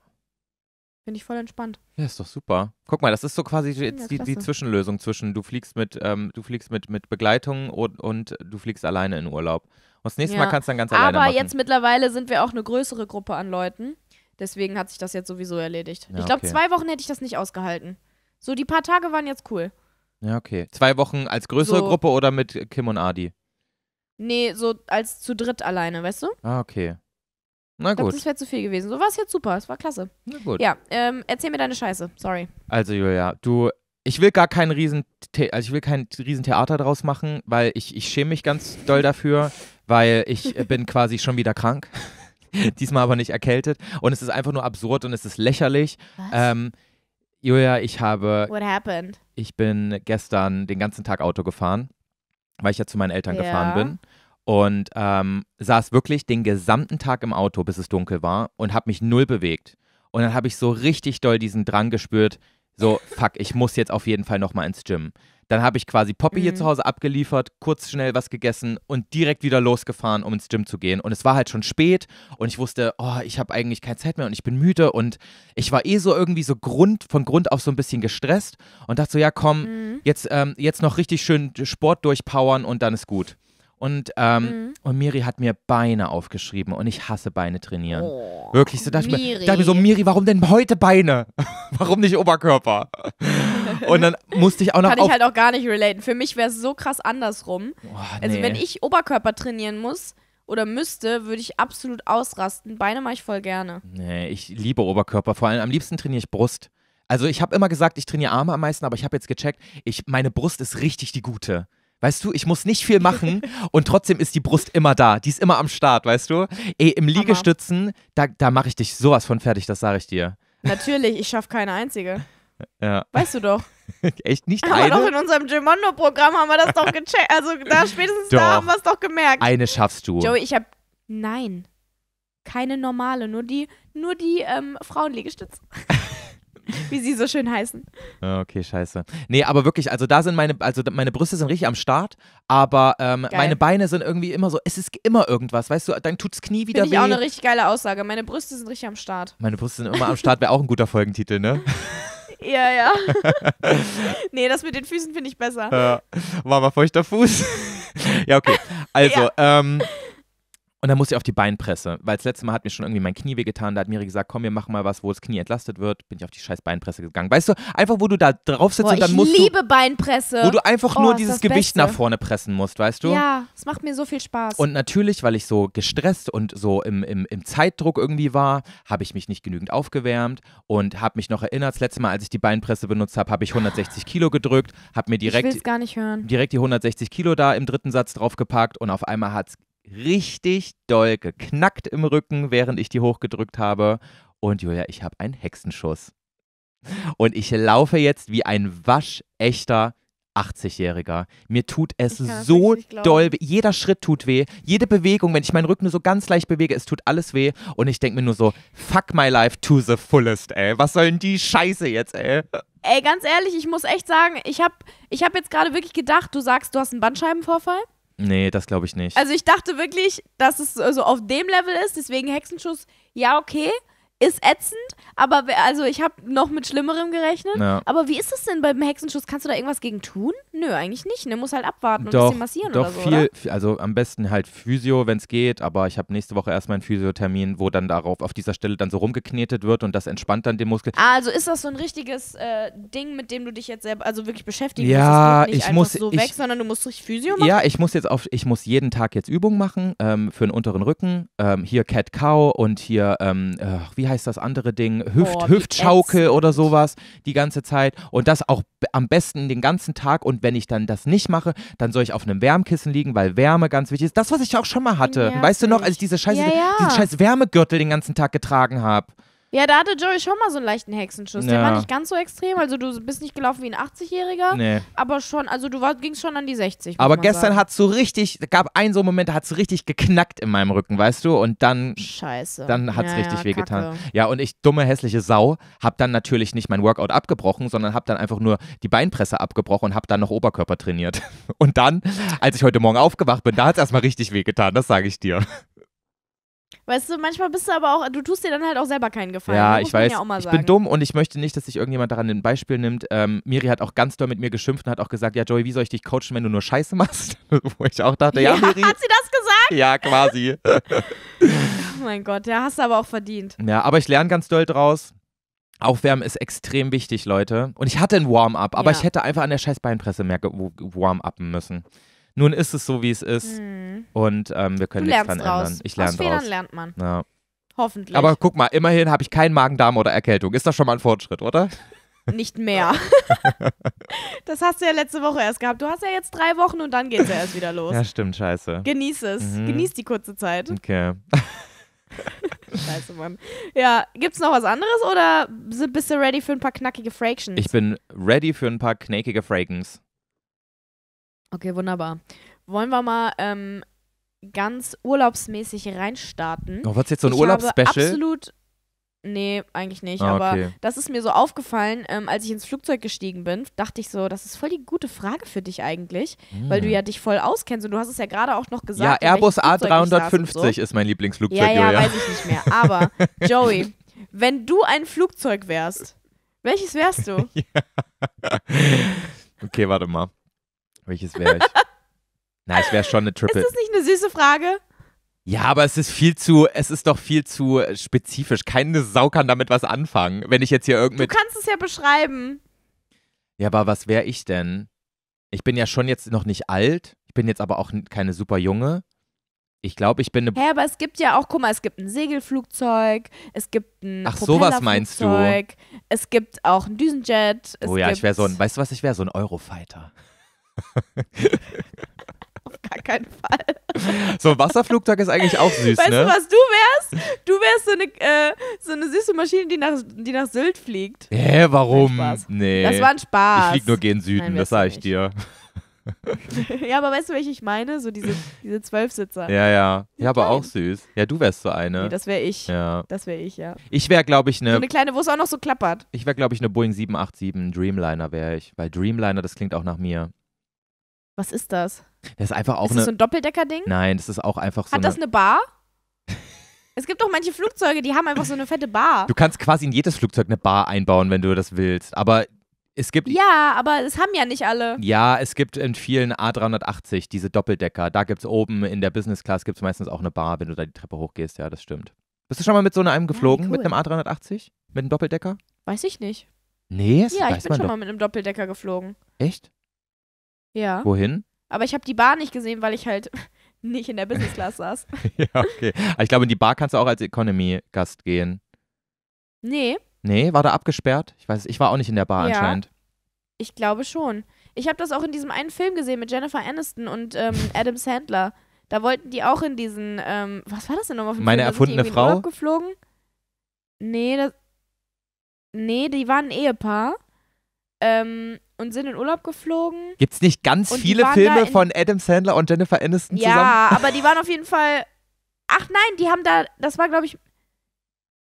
Bin ich voll entspannt. Ja, ist doch super. Guck mal, das ist so quasi jetzt ja, die, die, Zwischenlösung zwischen du fliegst mit, ähm, du fliegst mit, mit Begleitung und, und du fliegst alleine in Urlaub. Und das nächste ja. Mal kannst du dann ganz alleine Aber machen. Aber jetzt mittlerweile sind wir auch eine größere Gruppe an Leuten. Deswegen hat sich das jetzt sowieso erledigt. Ja, ich glaube, okay. zwei Wochen hätte ich das nicht ausgehalten. So, die paar Tage waren jetzt cool. Ja, okay. Zwei Wochen als größere so. Gruppe oder mit Kim und Adi? Nee, so als zu dritt alleine, weißt du? Ah, okay. Na gut. das wäre zu viel gewesen. So war es jetzt super. Es war klasse. Na gut. Ja, ähm, erzähl mir deine Scheiße. Sorry. Also, Julia, du, ich will gar kein riesen, also ich will kein Riesentheater draus machen, weil ich, ich schäme mich ganz doll dafür, weil ich äh, bin quasi schon wieder krank. diesmal aber nicht erkältet. Und es ist einfach nur absurd und es ist lächerlich. Ähm, Julia, ich habe. What happened? Ich bin gestern den ganzen Tag Auto gefahren, weil ich ja zu meinen Eltern yeah. gefahren bin. Und ähm, saß wirklich den gesamten Tag im Auto, bis es dunkel war und habe mich null bewegt. Und dann habe ich so richtig doll diesen Drang gespürt, so, fuck, ich muss jetzt auf jeden Fall nochmal ins Gym. Dann habe ich quasi Poppy mhm. hier zu Hause abgeliefert, kurz schnell was gegessen und direkt wieder losgefahren, um ins Gym zu gehen. Und es war halt schon spät und ich wusste, oh, ich habe eigentlich keine Zeit mehr und ich bin müde und ich war eh so irgendwie so Grund, von Grund auf so ein bisschen gestresst und dachte so, ja komm, mhm. jetzt, ähm, jetzt noch richtig schön Sport durchpowern und dann ist gut. Und, ähm, mhm. und Miri hat mir Beine aufgeschrieben und ich hasse Beine trainieren. Oh, Wirklich, so dachte ich, mir, dachte ich mir so, Miri, warum denn heute Beine? warum nicht Oberkörper? und dann musste ich auch noch. Kann ich halt auch gar nicht relaten. Für mich wäre es so krass andersrum. Oh, nee. Also, wenn ich Oberkörper trainieren muss, oder müsste, würde ich absolut ausrasten. Beine mache ich voll gerne. Nee, ich liebe Oberkörper. Vor allem am liebsten trainiere ich Brust. Also ich habe immer gesagt, ich trainiere Arme am meisten, aber ich habe jetzt gecheckt, ich, meine Brust ist richtig die gute. Weißt du, ich muss nicht viel machen und trotzdem ist die Brust immer da. Die ist immer am Start, weißt du? Ey, im Liegestützen, da, da mache ich dich sowas von fertig, das sage ich dir. Natürlich, ich schaffe keine einzige. Ja. Weißt du doch. Echt nicht aber eine? Aber doch in unserem gemondo programm haben wir das doch gecheckt. Also da spätestens doch. da haben wir es doch gemerkt. Eine schaffst du. Joey, ich habe Nein. Keine normale, nur die, nur die ähm, Frauenliegestütze. wie sie so schön heißen. Ah, okay, scheiße. Nee, aber wirklich, also da sind meine, also meine Brüste sind richtig am Start, aber ähm, meine Beine sind irgendwie immer so, es ist immer irgendwas, weißt du, dann tut's Knie wieder Finde ich weh. auch eine richtig geile Aussage. Meine Brüste sind richtig am Start. Meine Brüste sind immer am Start, wäre auch ein guter Folgentitel, ne? Ja, ja. nee, das mit den Füßen finde ich besser. Äh, war mal feuchter Fuß. ja, okay. Also, ja. ähm. Und dann musste ich auf die Beinpresse, weil das letzte Mal hat mir schon irgendwie mein Knie wehgetan. Da hat Miri gesagt, komm, wir machen mal was, wo das Knie entlastet wird. Bin ich auf die scheiß Beinpresse gegangen. Weißt du, einfach wo du da drauf sitzt Boah, und dann musst du... ich liebe Beinpresse. Wo du einfach oh, nur dieses Gewicht Beste. nach vorne pressen musst, weißt du? Ja, es macht mir so viel Spaß. Und natürlich, weil ich so gestresst und so im, im, im Zeitdruck irgendwie war, habe ich mich nicht genügend aufgewärmt und habe mich noch erinnert, das letzte Mal, als ich die Beinpresse benutzt habe, habe ich 160 Kilo gedrückt, habe mir direkt, direkt die 160 Kilo da im dritten Satz draufgepackt und auf einmal hat es richtig doll geknackt im Rücken, während ich die hochgedrückt habe. Und Julia, ich habe einen Hexenschuss. Und ich laufe jetzt wie ein waschechter 80-Jähriger. Mir tut es so doll weh. Jeder Schritt tut weh. Jede Bewegung, wenn ich meinen Rücken nur so ganz leicht bewege, es tut alles weh. Und ich denke mir nur so, fuck my life to the fullest, ey. Was soll denn die Scheiße jetzt, ey? Ey, ganz ehrlich, ich muss echt sagen, ich habe ich hab jetzt gerade wirklich gedacht, du sagst, du hast einen Bandscheibenvorfall. Nee, das glaube ich nicht. Also ich dachte wirklich, dass es so auf dem Level ist, deswegen Hexenschuss, ja, okay ist ätzend, aber also ich habe noch mit Schlimmerem gerechnet. Ja. Aber wie ist das denn beim Hexenschuss? Kannst du da irgendwas gegen tun? Nö, eigentlich nicht. Ne, muss halt abwarten und ein bisschen massieren doch oder so. Viel, oder? Also am besten halt Physio, wenn es geht, aber ich habe nächste Woche erstmal einen Physiotermin, wo dann darauf auf dieser Stelle dann so rumgeknetet wird und das entspannt dann den Muskel. Ah, also ist das so ein richtiges äh, Ding, mit dem du dich jetzt selber also wirklich beschäftigen ja, musst? Ja, ich muss so ich, weg, sondern du musst durch Physio machen. Ja, ich muss jetzt auf ich muss jeden Tag jetzt Übungen machen ähm, für den unteren Rücken, ähm, hier Cat Cow und hier ähm, äh, wie heißt das andere Ding, Hüft, oh, Hüftschaukel oder sowas die ganze Zeit und das auch am besten den ganzen Tag und wenn ich dann das nicht mache, dann soll ich auf einem Wärmkissen liegen, weil Wärme ganz wichtig ist. Das, was ich auch schon mal hatte, Nervig. weißt du noch, als ich diese scheiße, ja, ja. diesen scheiß Wärmegürtel den ganzen Tag getragen habe. Ja, da hatte Joey schon mal so einen leichten Hexenschuss. Ja. Der war nicht ganz so extrem. Also du bist nicht gelaufen wie ein 80-Jähriger. Nee. Aber schon, also du war, gingst schon an die 60. Aber gestern hat es so richtig, gab einen so einen Moment, da hat es richtig geknackt in meinem Rücken, weißt du? Und dann. Scheiße. Dann hat es ja, richtig ja, wehgetan. Ja, und ich, dumme, hässliche Sau, habe dann natürlich nicht mein Workout abgebrochen, sondern habe dann einfach nur die Beinpresse abgebrochen und habe dann noch Oberkörper trainiert. Und dann, als ich heute Morgen aufgewacht bin, da hat es erstmal richtig wehgetan, das sage ich dir. Weißt du, manchmal bist du aber auch, du tust dir dann halt auch selber keinen Gefallen. Ja, ne? ich weiß. Ja ich sagen. bin dumm und ich möchte nicht, dass sich irgendjemand daran ein Beispiel nimmt. Ähm, Miri hat auch ganz doll mit mir geschimpft und hat auch gesagt, ja Joey, wie soll ich dich coachen, wenn du nur Scheiße machst? Wo ich auch dachte, ja, ja Miri. Hat sie das gesagt? Ja, quasi. oh mein Gott, ja, hast du aber auch verdient. Ja, aber ich lerne ganz doll draus. Aufwärmen ist extrem wichtig, Leute. Und ich hatte ein Warm-up, aber ja. ich hätte einfach an der scheiß Beinpresse mehr warm-uppen müssen. Nun ist es so, wie es ist. Mhm. Und ähm, wir können du nichts dran raus. ändern. Ich lerne Aus Fehlern draus. lernt man. Ja. Hoffentlich. Aber guck mal, immerhin habe ich keinen Magen-Darm oder Erkältung. Ist das schon mal ein Fortschritt, oder? Nicht mehr. das hast du ja letzte Woche erst gehabt. Du hast ja jetzt drei Wochen und dann geht es ja erst wieder los. Ja, stimmt, scheiße. Genieß es. Mhm. Genieß die kurze Zeit. Okay. Scheiße, Mann. Ja, gibt es noch was anderes oder bist du ready für ein paar knackige Fractions? Ich bin ready für ein paar knackige Frakens. Okay, wunderbar. Wollen wir mal ähm, ganz urlaubsmäßig reinstarten? Oh, was jetzt so ein Urlaubsspecial? Absolut. Nee, eigentlich nicht. Ah, okay. Aber das ist mir so aufgefallen, ähm, als ich ins Flugzeug gestiegen bin, dachte ich so, das ist voll die gute Frage für dich eigentlich, mhm. weil du hm. ja dich voll auskennst und du hast es ja gerade auch noch gesagt. Ja, Airbus A350 so. ist mein Lieblingsflugzeug. Ja, ja, ja, weiß ich nicht mehr. Aber Joey, wenn du ein Flugzeug wärst, welches wärst du? ja. Okay, warte mal. Welches wäre ich? Na, ich wäre schon eine Triple. Ist das nicht eine süße Frage? Ja, aber es ist viel zu, es ist doch viel zu äh, spezifisch. Keine Sau kann damit was anfangen, wenn ich jetzt hier irgendwie. Du kannst es ja beschreiben. Ja, aber was wäre ich denn? Ich bin ja schon jetzt noch nicht alt. Ich bin jetzt aber auch keine super Junge. Ich glaube, ich bin eine. Hä, hey, aber es gibt ja auch, guck mal, es gibt ein Segelflugzeug, es gibt ein. Ach, sowas meinst du? Es gibt auch ein Düsenjet. oh ja, ich wäre so ein, weißt du was, ich wäre so ein Eurofighter. Auf gar keinen Fall. So ein Wasserflugzeug ist eigentlich auch süß, weißt ne? Weißt du, was du wärst? Du wärst so eine, äh, so eine süße Maschine, die nach, die nach Sylt fliegt. Hä, hey, warum? Das nee. Das war ein Spaß. Ich flieg nur gen Süden, Nein, das sag ich nicht. dir. ja, aber weißt du, welche ich meine? So diese, diese Zwölfsitzer. Ja, ja. Ja, aber auch süß. Ja, du wärst so eine. Nee, das wäre ich. Ja. Das wäre ich, ja. Ich wäre, glaube ich, eine. So eine kleine, wo es auch noch so klappert. Ich wäre, glaube ich, eine Boeing 787 Dreamliner wäre ich. Weil Dreamliner, das klingt auch nach mir. Was ist das? Das ist einfach auch ist eine. Ist das so ein Doppeldecker-Ding? Nein, das ist auch einfach so. Hat eine das eine Bar? es gibt doch manche Flugzeuge, die haben einfach so eine fette Bar. Du kannst quasi in jedes Flugzeug eine Bar einbauen, wenn du das willst. Aber es gibt. Ja, aber es haben ja nicht alle. Ja, es gibt in vielen A380 diese Doppeldecker. Da gibt es oben in der Business Class gibt's meistens auch eine Bar, wenn du da die Treppe hochgehst. Ja, das stimmt. Bist du schon mal mit so einem geflogen? Ja, cool. Mit einem A380? Mit einem Doppeldecker? Weiß ich nicht. Nee, das Ja, ich bin schon doch. mal mit einem Doppeldecker geflogen. Echt? Ja. Wohin? Aber ich habe die Bar nicht gesehen, weil ich halt nicht in der Business Class saß. ja, okay. Aber ich glaube, in die Bar kannst du auch als Economy-Gast gehen. Nee. Nee, war da abgesperrt? Ich weiß, ich war auch nicht in der Bar ja. anscheinend. Ich glaube schon. Ich habe das auch in diesem einen Film gesehen mit Jennifer Aniston und ähm, Adam Sandler. Da wollten die auch in diesen, ähm, was war das denn nochmal für ein Meine Film? erfundene die Frau? Geflogen? Nee, das, nee, die waren ein Ehepaar. Ähm, und sind in Urlaub geflogen. Gibt es nicht ganz viele Filme von Adam Sandler und Jennifer Aniston zusammen? Ja, aber die waren auf jeden Fall. Ach nein, die haben da. Das war, glaube ich,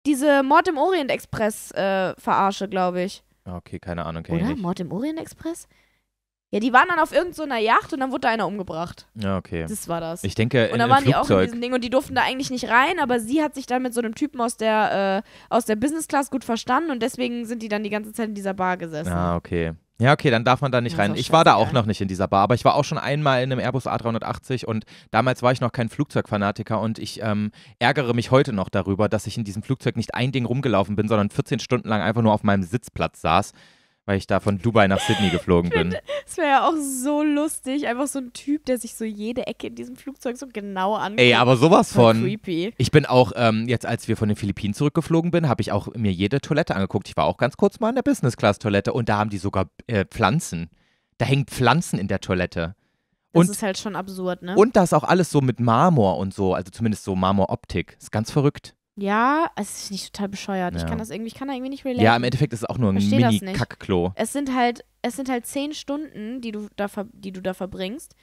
diese Mord im Orient Express-Verarsche, äh, glaube ich. Okay, keine Ahnung. Oder? Nicht. Mord im Orient Express? Ja, die waren dann auf irgendeiner so Yacht und dann wurde da einer umgebracht. Ja, okay. Das war das. Ich denke, in, Und dann waren die auch in diesem Ding und die durften da eigentlich nicht rein, aber sie hat sich dann mit so einem Typen aus der, äh, aus der Business Class gut verstanden und deswegen sind die dann die ganze Zeit in dieser Bar gesessen. Ah, okay. Ja, okay, dann darf man da nicht rein. Ich war da auch noch nicht in dieser Bar, aber ich war auch schon einmal in einem Airbus A380 und damals war ich noch kein Flugzeugfanatiker und ich ähm, ärgere mich heute noch darüber, dass ich in diesem Flugzeug nicht ein Ding rumgelaufen bin, sondern 14 Stunden lang einfach nur auf meinem Sitzplatz saß weil ich da von Dubai nach Sydney geflogen bin. Es wäre ja auch so lustig, einfach so ein Typ, der sich so jede Ecke in diesem Flugzeug so genau anguckt. Ey, aber sowas von. Creepy. Ich bin auch ähm, jetzt, als wir von den Philippinen zurückgeflogen bin, habe ich auch mir jede Toilette angeguckt. Ich war auch ganz kurz mal in der Business Class Toilette und da haben die sogar äh, Pflanzen. Da hängen Pflanzen in der Toilette. Und, das ist halt schon absurd, ne? Und das auch alles so mit Marmor und so, also zumindest so Marmoroptik. Ist ganz verrückt. Ja, es ist nicht total bescheuert. Ja. Ich kann das irgendwie, ich kann da irgendwie nicht relaten. Ja, im Endeffekt ist es auch nur ein Mini-Kackklo. Es sind halt, es sind halt zehn Stunden, die du da, die du da verbringst.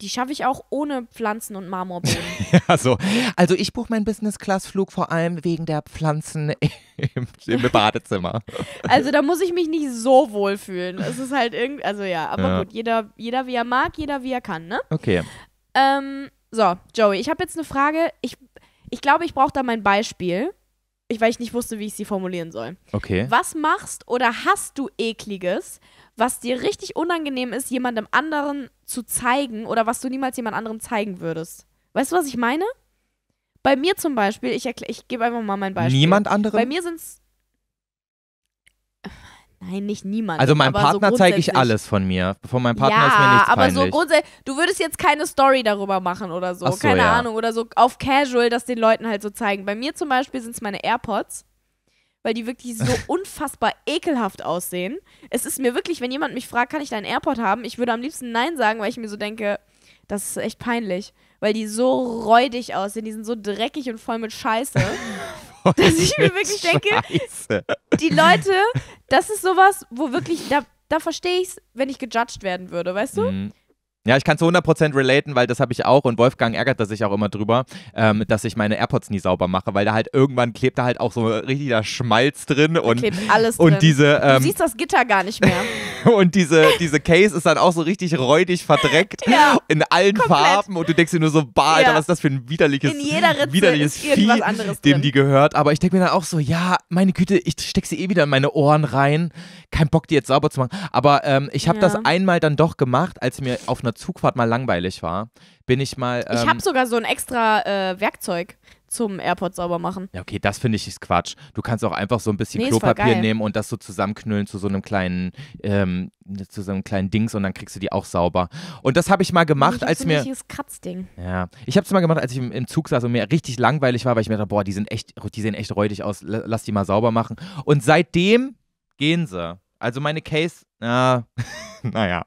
Die schaffe ich auch ohne Pflanzen und Marmorboden. ja, so. Also ich buche meinen Business-Class-Flug vor allem wegen der Pflanzen im, im, Badezimmer. Also da muss ich mich nicht so wohl fühlen. Es ist halt irgendwie, also ja, aber ja. gut, jeder, jeder wie er mag, jeder wie er kann, ne? Okay. Ähm, so, Joey, ich habe jetzt eine Frage. Ich ich glaube, ich brauche da mein Beispiel, weil ich nicht wusste, wie ich sie formulieren soll. Okay. Was machst oder hast du ekliges, was dir richtig unangenehm ist, jemandem anderen zu zeigen oder was du niemals jemand anderem zeigen würdest? Weißt du, was ich meine? Bei mir zum Beispiel, ich, ich gebe einfach mal mein Beispiel. Niemand anderem? Bei mir sind es Nein, nicht niemand. Also meinem Partner so zeige ich alles von mir. Von meinem Partner ja, ist mir nichts aber so grundsätzlich, du würdest jetzt keine Story darüber machen oder so, so keine ja. Ahnung, oder so auf Casual, das den Leuten halt so zeigen. Bei mir zum Beispiel sind es meine AirPods, weil die wirklich so unfassbar ekelhaft aussehen. Es ist mir wirklich, wenn jemand mich fragt, kann ich deinen AirPod haben, ich würde am liebsten Nein sagen, weil ich mir so denke, das ist echt peinlich, weil die so räudig aussehen, die sind so dreckig und voll mit Scheiße. dass ich mir wirklich denke, Scheiße. die Leute, das ist sowas, wo wirklich, da, da verstehe ich es, wenn ich gejudged werden würde, weißt du? Mhm. Ja, ich kann zu 100% relaten, weil das habe ich auch und Wolfgang ärgert sich auch immer drüber, ähm, dass ich meine AirPods nie sauber mache, weil da halt irgendwann klebt da halt auch so richtiger Schmalz drin und, da klebt alles und drin. diese. Ähm, du siehst das Gitter gar nicht mehr. und diese, diese Case ist dann auch so richtig räudig verdreckt ja, in allen komplett. Farben und du denkst dir nur so, bah, Alter, ja. was ist das für ein widerliches, in jeder Ritze widerliches Vieh, dem die gehört. Aber ich denke mir dann auch so, ja, meine Güte, ich steck sie eh wieder in meine Ohren rein. Kein Bock, die jetzt sauber zu machen. Aber ähm, ich habe ja. das einmal dann doch gemacht, als mir auf einer Zugfahrt mal langweilig war. Bin ich mal. Ähm, ich habe sogar so ein extra äh, Werkzeug zum Airport sauber machen. Ja, okay, das finde ich ist Quatsch. Du kannst auch einfach so ein bisschen nee, Klopapier nehmen und das so zusammenknüllen zu so einem kleinen, ähm, zu so einem kleinen Dings und dann kriegst du die auch sauber. Und das habe ich mal gemacht, als mir. Das ist Ein Kratzding. Ja, ich habe es mal gemacht, als ich im, im, Zug saß und mir richtig langweilig war, weil ich mir dachte, boah, die sind echt, die sehen echt räudig aus. Lass die mal sauber machen. Und seitdem gehen sie. Also meine Case, äh, naja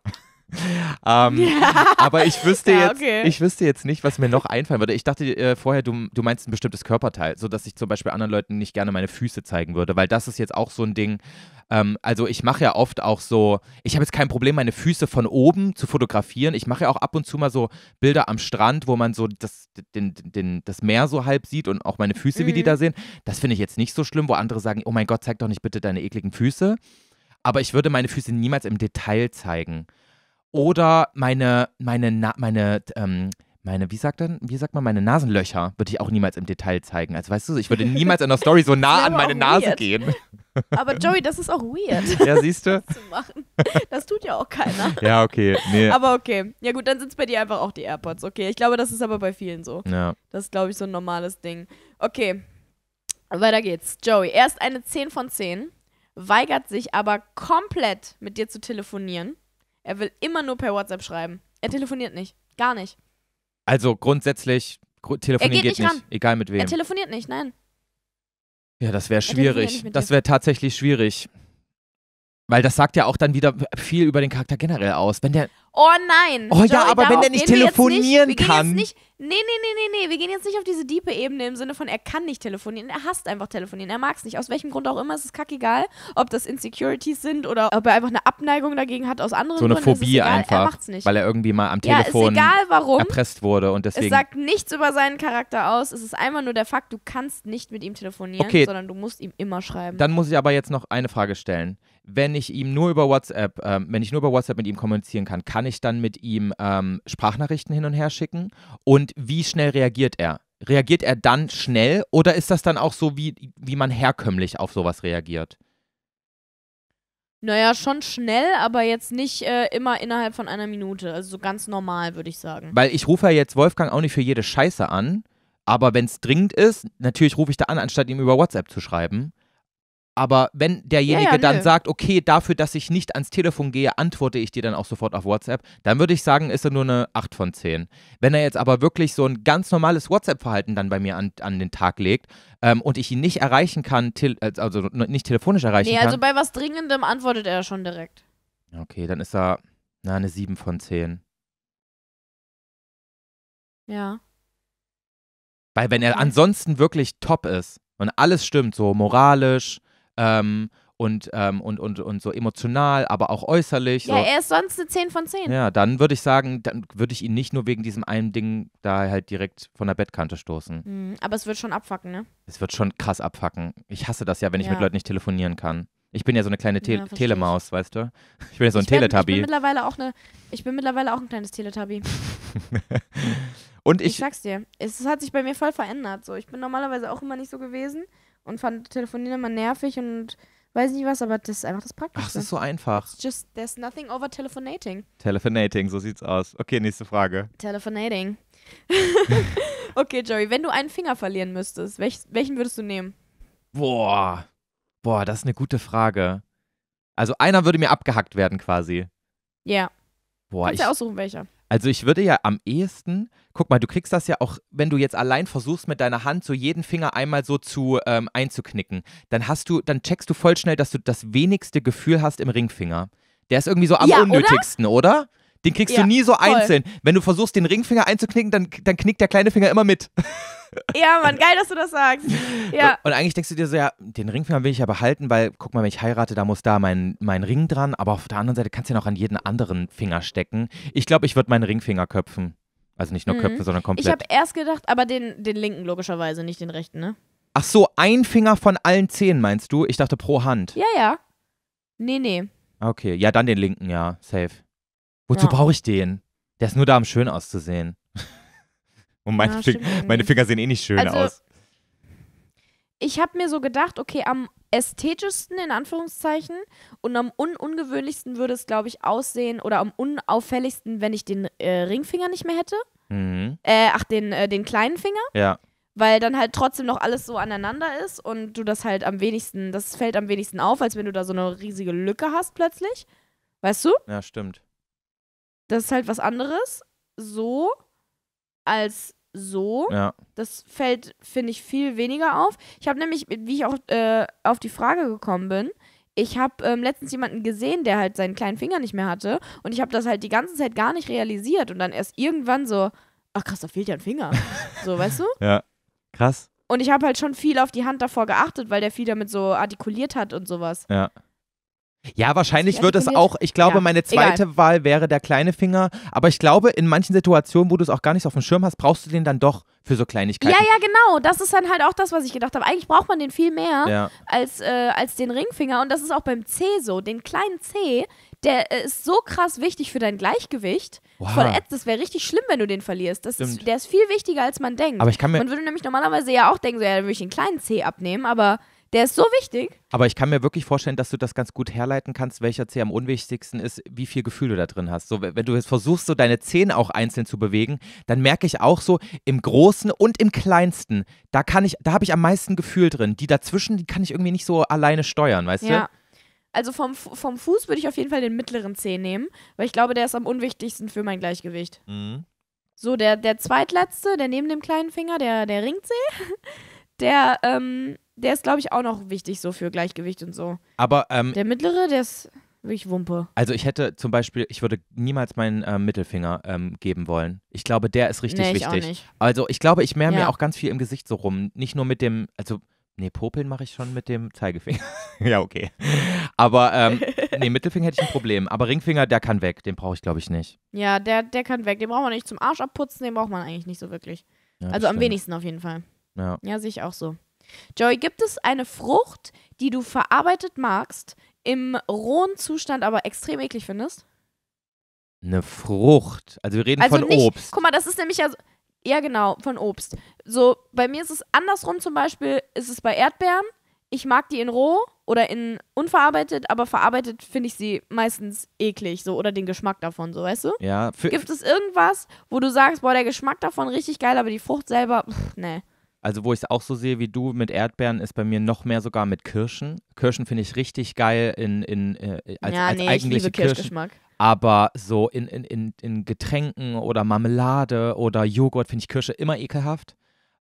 ähm, ja. Aber ich wüsste, ja, okay. jetzt, ich wüsste jetzt nicht, was mir noch einfallen würde. Ich dachte äh, vorher, du, du meinst ein bestimmtes Körperteil, sodass ich zum Beispiel anderen Leuten nicht gerne meine Füße zeigen würde, weil das ist jetzt auch so ein Ding. Ähm, also ich mache ja oft auch so, ich habe jetzt kein Problem, meine Füße von oben zu fotografieren. Ich mache ja auch ab und zu mal so Bilder am Strand, wo man so das, den, den, das Meer so halb sieht und auch meine Füße, mhm. wie die mhm. da sehen. Das finde ich jetzt nicht so schlimm, wo andere sagen, oh mein Gott, zeig doch nicht bitte deine ekligen Füße. Aber ich würde meine Füße niemals im Detail zeigen oder meine, meine, meine, ähm, meine, wie sagt, denn, wie sagt man, meine Nasenlöcher würde ich auch niemals im Detail zeigen. Also weißt du, ich würde niemals in der Story so nah an meine Nase weird. gehen. Aber Joey, das ist auch weird. Ja, siehst du? Das, das tut ja auch keiner. Ja, okay. Nee. Aber okay. Ja gut, dann sind es bei dir einfach auch die AirPods. Okay, ich glaube, das ist aber bei vielen so. Ja. Das ist, glaube ich, so ein normales Ding. Okay, weiter geht's. Joey, er ist eine 10 von 10, weigert sich aber komplett mit dir zu telefonieren er will immer nur per WhatsApp schreiben. Er telefoniert nicht. Gar nicht. Also grundsätzlich, gru telefonieren geht, geht, nicht. nicht. Egal mit wem. Er telefoniert nicht, nein. Ja, das wäre schwierig. Das wäre tatsächlich schwierig. Weil das sagt ja auch dann wieder viel über den Charakter generell aus. Wenn der. Oh nein! Oh Joey, ja, aber wenn der nicht telefonieren nicht, kann. Nicht, nee, nee, nee, nee, nee. Wir gehen jetzt nicht auf diese diepe Ebene im Sinne von, er kann nicht telefonieren. Er hasst einfach telefonieren. Er mag es nicht. Aus welchem Grund auch immer, ist es kackegal, ob das Insecurities sind oder ob er einfach eine Abneigung dagegen hat aus anderen Gründen. So eine Gründen. Phobie einfach. Weil er irgendwie mal am Telefon ja, egal, erpresst wurde und deswegen. Es sagt nichts über seinen Charakter aus. Es ist einfach nur der Fakt, du kannst nicht mit ihm telefonieren, okay. sondern du musst ihm immer schreiben. Dann muss ich aber jetzt noch eine Frage stellen wenn ich ihm nur über WhatsApp, ähm, wenn ich nur über WhatsApp mit ihm kommunizieren kann, kann ich dann mit ihm ähm, Sprachnachrichten hin und her schicken? Und wie schnell reagiert er? Reagiert er dann schnell oder ist das dann auch so, wie, wie man herkömmlich auf sowas reagiert? Naja, schon schnell, aber jetzt nicht äh, immer innerhalb von einer Minute. Also so ganz normal, würde ich sagen. Weil ich rufe ja jetzt Wolfgang auch nicht für jede Scheiße an, aber wenn es dringend ist, natürlich rufe ich da an, anstatt ihm über WhatsApp zu schreiben. Aber wenn derjenige ja, ja, dann sagt, okay, dafür, dass ich nicht ans Telefon gehe, antworte ich dir dann auch sofort auf WhatsApp, dann würde ich sagen, ist er nur eine 8 von 10. Wenn er jetzt aber wirklich so ein ganz normales WhatsApp-Verhalten dann bei mir an, an den Tag legt ähm, und ich ihn nicht erreichen kann, äh, also nicht telefonisch erreichen nee, also kann. Nee, also bei was Dringendem antwortet er schon direkt. Okay, dann ist er na, eine 7 von 10. Ja. Weil wenn er ansonsten wirklich top ist und alles stimmt, so moralisch, ähm, und, ähm, und, und, und so emotional, aber auch äußerlich. Ja, so. er ist sonst eine 10 von 10. Ja, dann würde ich sagen, dann würde ich ihn nicht nur wegen diesem einen Ding da halt direkt von der Bettkante stoßen. Mhm, aber es wird schon abfacken, ne? Es wird schon krass abfacken. Ich hasse das ja, wenn ich ja. mit Leuten nicht telefonieren kann. Ich bin ja so eine kleine Te ja, Telemaus, weißt du? Ich bin ja so ein ich bin, Teletubby. Ich bin mittlerweile auch eine, ich bin mittlerweile auch ein kleines Teletubby. und ich, ich sag's dir, es hat sich bei mir voll verändert. So, ich bin normalerweise auch immer nicht so gewesen und fand Telefonieren immer nervig und weiß nicht was, aber das ist einfach das Praktische. Ach, das ist so einfach. It's just, there's nothing over telefonating. Telefonating, so sieht's aus. Okay, nächste Frage. Telefonating. okay, Joey, wenn du einen Finger verlieren müsstest, welch, welchen würdest du nehmen? Boah. Boah, das ist eine gute Frage. Also einer würde mir abgehackt werden quasi. Ja. Yeah. Boah, Kannst ich, ja aussuchen, welcher. Also ich würde ja am ehesten, guck mal, du kriegst das ja auch, wenn du jetzt allein versuchst mit deiner Hand so jeden Finger einmal so zu ähm, einzuknicken, dann hast du, dann checkst du voll schnell, dass du das wenigste Gefühl hast im Ringfinger. Der ist irgendwie so am ja, unnötigsten, oder? oder? Den kriegst ja, du nie so voll. einzeln. Wenn du versuchst, den Ringfinger einzuknicken, dann, dann knickt der kleine Finger immer mit. Ja, Mann, geil, dass du das sagst. Ja. Und eigentlich denkst du dir so, ja, den Ringfinger will ich ja behalten, weil, guck mal, wenn ich heirate, da muss da mein, mein Ring dran. Aber auf der anderen Seite kannst du ja noch an jeden anderen Finger stecken. Ich glaube, ich würde meinen Ringfinger köpfen. Also nicht nur mhm. köpfen, sondern komplett. Ich habe erst gedacht, aber den, den linken logischerweise, nicht den rechten, ne? Ach so, ein Finger von allen zehn, meinst du? Ich dachte pro Hand. Ja, ja. Nee, nee. Okay, ja, dann den linken, ja, safe. Wozu ja. brauche ich den? Der ist nur da, um schön auszusehen. Und meine, ja, Finger, meine Finger sehen eh nicht schön also, aus. Ich habe mir so gedacht, okay, am ästhetischsten in Anführungszeichen und am unungewöhnlichsten würde es, glaube ich, aussehen oder am unauffälligsten, wenn ich den äh, Ringfinger nicht mehr hätte. Mhm. Äh, ach, den, äh, den kleinen Finger. Ja. Weil dann halt trotzdem noch alles so aneinander ist und du das halt am wenigsten, das fällt am wenigsten auf, als wenn du da so eine riesige Lücke hast plötzlich. Weißt du? Ja, stimmt. Das ist halt was anderes. So als so. Ja. Das fällt, finde ich, viel weniger auf. Ich habe nämlich, wie ich auch äh, auf die Frage gekommen bin, ich habe ähm, letztens jemanden gesehen, der halt seinen kleinen Finger nicht mehr hatte. Und ich habe das halt die ganze Zeit gar nicht realisiert. Und dann erst irgendwann so, ach krass, da fehlt ja ein Finger. so, weißt du? Ja. Krass. Und ich habe halt schon viel auf die Hand davor geachtet, weil der viel damit so artikuliert hat und sowas. Ja. Ja, wahrscheinlich wird es auch, ich glaube, ja. meine zweite Egal. Wahl wäre der kleine Finger. Aber ich glaube, in manchen Situationen, wo du es auch gar nicht auf dem Schirm hast, brauchst du den dann doch für so Kleinigkeiten. Ja, ja, genau. Das ist dann halt auch das, was ich gedacht habe. Eigentlich braucht man den viel mehr ja. als, äh, als den Ringfinger. Und das ist auch beim C so. Den kleinen C, der äh, ist so krass wichtig für dein Gleichgewicht. Wow. Voll ätzend. Das wäre richtig schlimm, wenn du den verlierst. Das ist, der ist viel wichtiger, als man denkt. Aber ich kann mir. Man würde nämlich normalerweise ja auch denken, so, ja, dann würde ich den kleinen C abnehmen. Aber der ist so wichtig. Aber ich kann mir wirklich vorstellen, dass du das ganz gut herleiten kannst, welcher Zeh am unwichtigsten ist, wie viel Gefühl du da drin hast. So, wenn du jetzt versuchst, so deine Zehen auch einzeln zu bewegen, dann merke ich auch so im Großen und im Kleinsten, da kann ich, da habe ich am meisten Gefühl drin. Die dazwischen, die kann ich irgendwie nicht so alleine steuern, weißt ja. du? Also vom, vom Fuß würde ich auf jeden Fall den mittleren Zeh nehmen, weil ich glaube, der ist am unwichtigsten für mein Gleichgewicht. Mhm. So, der, der zweitletzte, der neben dem kleinen Finger, der, der Ringzeh, der ähm, der ist, glaube ich, auch noch wichtig so für Gleichgewicht und so. Aber ähm, der mittlere, der ist wirklich Wumpe. Also ich hätte zum Beispiel, ich würde niemals meinen ähm, Mittelfinger ähm, geben wollen. Ich glaube, der ist richtig nee, ich wichtig. Auch nicht. Also ich glaube, ich mehr ja. mir auch ganz viel im Gesicht so rum. Nicht nur mit dem, also Nee, Popeln mache ich schon mit dem Zeigefinger. ja, okay. Aber ähm, nee, Mittelfinger hätte ich ein Problem. Aber Ringfinger, der kann weg. Den brauche ich, glaube ich, nicht. Ja, der, der kann weg. Den braucht man nicht zum Arsch abputzen. Den braucht man eigentlich nicht so wirklich. Ja, also stimmt. am wenigsten auf jeden Fall. Ja. Ja, sehe ich auch so. Joey, gibt es eine Frucht, die du verarbeitet magst, im rohen Zustand aber extrem eklig findest? Eine Frucht. Also wir reden also von nicht, Obst. Guck mal, das ist nämlich ja. Ja, genau, von Obst. So, bei mir ist es andersrum zum Beispiel, ist es bei Erdbeeren. Ich mag die in roh oder in unverarbeitet, aber verarbeitet finde ich sie meistens eklig, so, oder den Geschmack davon, so, weißt du? Ja. Gibt es irgendwas, wo du sagst, boah, der Geschmack davon richtig geil, aber die Frucht selber, pff, nee. Also wo ich es auch so sehe wie du mit Erdbeeren, ist bei mir noch mehr sogar mit Kirschen. Kirschen finde ich richtig geil in, in, äh, als, ja, als nee, eigentliche ich liebe Kirschen. Aber so in, in, in, in Getränken oder Marmelade oder Joghurt finde ich Kirsche immer ekelhaft.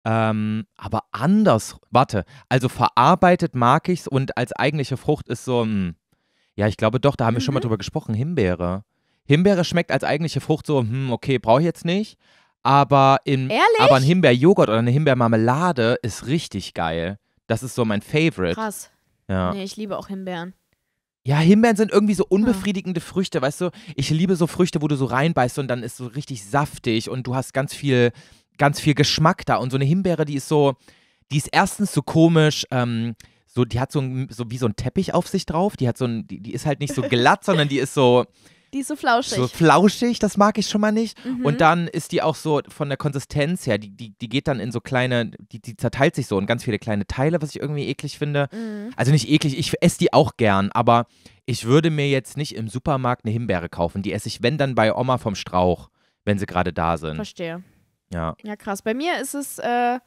Ähm, aber anders, warte, also verarbeitet mag ich es und als eigentliche Frucht ist so, mh, hm, ja, ich glaube doch, da haben mhm. wir schon mal mhm. drüber gesprochen, Himbeere. Himbeere schmeckt als eigentliche Frucht so, hm, okay, brauche ich jetzt nicht aber, in, Ehrlich? aber ein Himbeerjoghurt oder eine Himbeermarmelade ist richtig geil. Das ist so mein Favorite. Krass. Ja. Nee, ich liebe auch Himbeeren. Ja, Himbeeren sind irgendwie so ah. unbefriedigende Früchte, weißt du? Ich liebe so Früchte, wo du so reinbeißt und dann ist so richtig saftig und du hast ganz viel, ganz viel Geschmack da. Und so eine Himbeere, die ist so, die ist erstens so komisch, ähm, so, die hat so, ein, so wie so ein Teppich auf sich drauf. Die hat so ein, die, die ist halt nicht so glatt, sondern die ist so, die ist so flauschig. So flauschig, das mag ich schon mal nicht. Mhm. Und dann ist die auch so von der Konsistenz her, die, die, die geht dann in so kleine, die, die zerteilt sich so in ganz viele kleine Teile, was ich irgendwie eklig finde. Mhm. Also nicht eklig, ich esse die auch gern, aber ich würde mir jetzt nicht im Supermarkt eine Himbeere kaufen. Die esse ich, wenn dann bei Oma vom Strauch, wenn sie gerade da sind. Verstehe. Ja. Ja, krass. Bei mir ist es äh,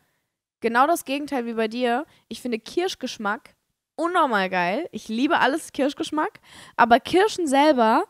genau das Gegenteil wie bei dir. Ich finde Kirschgeschmack unnormal geil. Ich liebe alles Kirschgeschmack. Aber Kirschen selber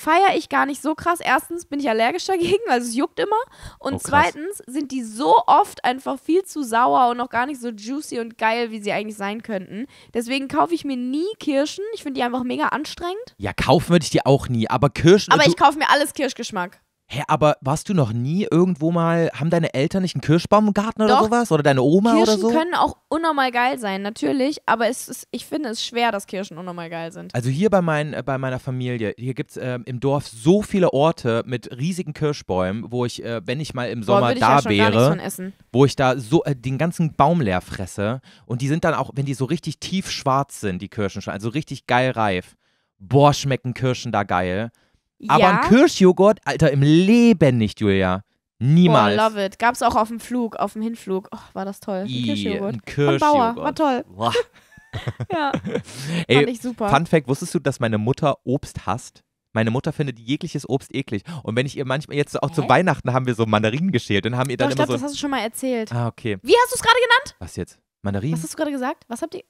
feiere ich gar nicht so krass. Erstens bin ich allergisch dagegen, weil es juckt immer. Und oh, zweitens sind die so oft einfach viel zu sauer und noch gar nicht so juicy und geil, wie sie eigentlich sein könnten. Deswegen kaufe ich mir nie Kirschen. Ich finde die einfach mega anstrengend. Ja, kaufen würde ich die auch nie, aber Kirschen. Aber ich kaufe mir alles Kirschgeschmack. Hä, aber warst du noch nie irgendwo mal, haben deine Eltern nicht einen Kirschbaum im Garten Doch. oder sowas? Oder deine Oma Kirschen oder so? Kirschen können auch unnormal geil sein, natürlich, aber es ist, ich finde es schwer, dass Kirschen unnormal geil sind. Also hier bei, mein, äh, bei meiner Familie, hier gibt es äh, im Dorf so viele Orte mit riesigen Kirschbäumen, wo ich, äh, wenn ich mal im Sommer Boah, da ja wäre, wo ich da so äh, den ganzen Baum leer fresse und die sind dann auch, wenn die so richtig tiefschwarz sind, die Kirschen schon, also richtig geil reif. Boah, schmecken Kirschen da geil. Aber ja. ein Kirschjoghurt, Alter, im Leben nicht, Julia. Niemals. Oh, love it. Gab's auch auf dem Flug, auf dem Hinflug. Oh, war das toll. Ein Kirschjoghurt. Ein Kirschjoghurt. Bauer. War toll. Wow. ja. Ey, Fand ich super. Fun Fact: Wusstest du, dass meine Mutter Obst hasst? Meine Mutter findet jegliches Obst eklig. Und wenn ich ihr manchmal jetzt auch Hä? zu Weihnachten haben wir so Mandarinen geschält und haben ihr dann Doch, immer ich glaub, so. das hast du schon mal erzählt. Ah, okay. Wie hast du es gerade genannt? Was jetzt? Mandarinen? Was hast du gerade gesagt? Was habt ihr?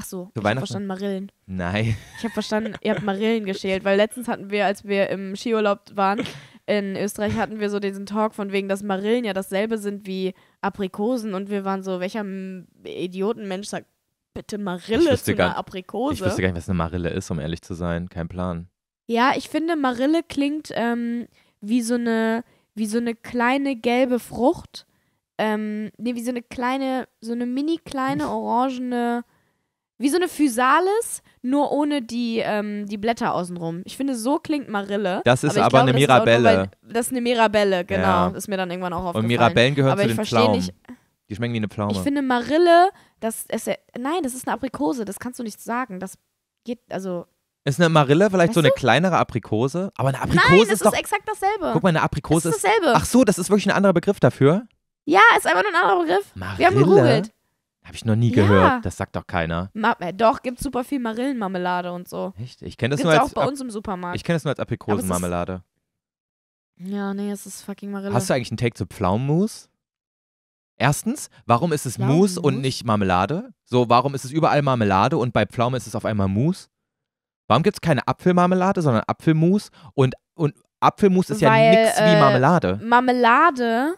Ach so, Für ich habe verstanden Marillen. Nein. Ich habe verstanden, ihr habt Marillen geschält, weil letztens hatten wir, als wir im Skiurlaub waren, in Österreich hatten wir so diesen Talk von wegen, dass Marillen ja dasselbe sind wie Aprikosen und wir waren so, welcher Idiotenmensch sagt bitte Marille zu gar, einer Aprikose? Ich wüsste gar nicht, was eine Marille ist, um ehrlich zu sein. Kein Plan. Ja, ich finde, Marille klingt ähm, wie, so eine, wie so eine kleine gelbe Frucht. Ähm, nee, wie so eine kleine, so eine mini kleine hm. orangene wie so eine Physalis, nur ohne die, ähm, die Blätter außenrum. Ich finde, so klingt Marille. Das ist aber, aber glaube, eine Mirabelle. Das ist, bei, das ist, eine Mirabelle, genau. Ja. ist mir dann irgendwann auch aufgefallen. Und Mirabellen gehören aber zu den Pflaumen. Nicht. Die schmecken wie eine Pflaume. Ich finde Marille, das ist nein, das ist eine Aprikose, das kannst du nicht sagen. Das geht, also ist eine Marille vielleicht weißt so eine du? kleinere Aprikose? Aber eine Aprikose Nein, ist, doch. Nein, das ist exakt dasselbe. Guck mal, eine Aprikose ist dasselbe. Ist, ach so, das ist wirklich ein anderer Begriff dafür. Ja, ist einfach nur ein anderer Begriff. Marille? Wir haben gegoogelt. Habe ich noch nie ja. gehört. Das sagt doch keiner. Ma äh, doch, gibt super viel Marillenmarmelade und so. Echt? Ich kenne das gibt's nur als auch bei uns im Supermarkt. Ich kenne das nur als Aprikosenmarmelade. Ja, nee, es ist fucking Marille. Hast du eigentlich einen Take zu Pflaumenmus? Erstens, warum ist es Mousse und nicht Marmelade? So, warum ist es überall Marmelade und bei Pflaume ist es auf einmal Mousse? Warum gibt es keine Apfelmarmelade, sondern Apfelmus? Und, und Apfelmus ist Weil, ja nichts äh, wie Marmelade. Marmelade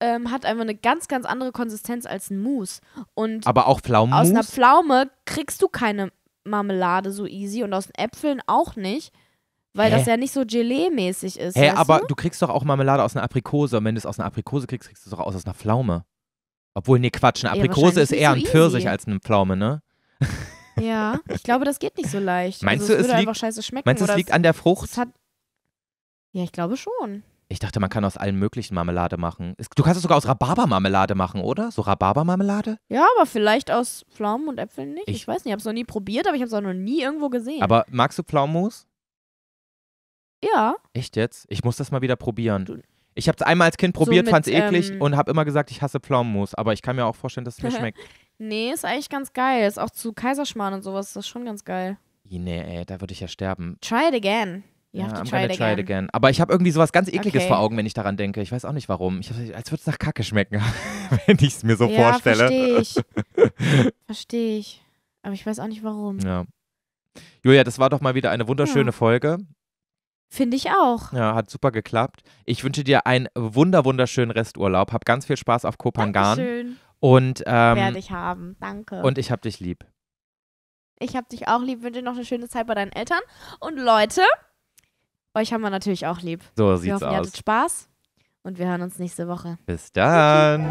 ähm, hat einfach eine ganz, ganz andere Konsistenz als ein Mousse. Und Aber auch Pflaumenmus? Aus einer Pflaume kriegst du keine Marmelade so easy und aus den Äpfeln auch nicht. Weil Hä? das ja nicht so Gelee-mäßig ist. Hä, aber du? du? kriegst doch auch Marmelade aus einer Aprikose. Und wenn du es aus einer Aprikose kriegst, kriegst du es doch aus, aus einer Pflaume. Obwohl, nee, Quatsch. Eine Aprikose ja, ist eher so ein Pfirsich easy. als eine Pflaume, ne? Ja, ich glaube, das geht nicht so leicht. Meinst also, du, es, es liegt, einfach scheiße schmecken? Meinst du, es liegt an der Frucht? ja, ich glaube schon. Ich dachte, man kann aus allen möglichen Marmelade machen. Du kannst es sogar aus Rhabarbermarmelade machen, oder? So Rhabarbermarmelade? Ja, aber vielleicht aus Pflaumen und Äpfeln nicht. Ich, ich weiß nicht, ich habe es noch nie probiert, aber ich habe es auch noch nie irgendwo gesehen. Aber magst du Pflaumenmus? Ja. Echt jetzt? Ich muss das mal wieder probieren. Du, ich habe es einmal als Kind probiert, so fand es eklig ähm, und habe immer gesagt, ich hasse Pflaumenmus. Aber ich kann mir auch vorstellen, dass es mir schmeckt. Nee, ist eigentlich ganz geil. Ist auch zu Kaiserschmarrn und sowas, ist das schon ganz geil. Nee, ey, da würde ich ja sterben. Try it again. You have ja, to try, it, try again. it, again. Aber ich habe irgendwie sowas ganz Ekliges okay. vor Augen, wenn ich daran denke. Ich weiß auch nicht warum. Ich, als würde es nach Kacke schmecken, wenn ich es mir so ja, vorstelle. Verstehe ich. verstehe ich. Aber ich weiß auch nicht warum. Ja. Julia, das war doch mal wieder eine wunderschöne ja. Folge. Finde ich auch. Ja, hat super geklappt. Ich wünsche dir einen wunder wunderschönen Resturlaub. Hab ganz viel Spaß auf Kopangan. Dankeschön. Und ähm, werde ich haben. Danke. Und ich hab dich lieb. Ich hab dich auch lieb. Wünsche noch eine schöne Zeit bei deinen Eltern. Und Leute, euch haben wir natürlich auch lieb. So sieht's wir hoffen, aus. Ihr hattet Spaß und wir hören uns nächste Woche. Bis dann.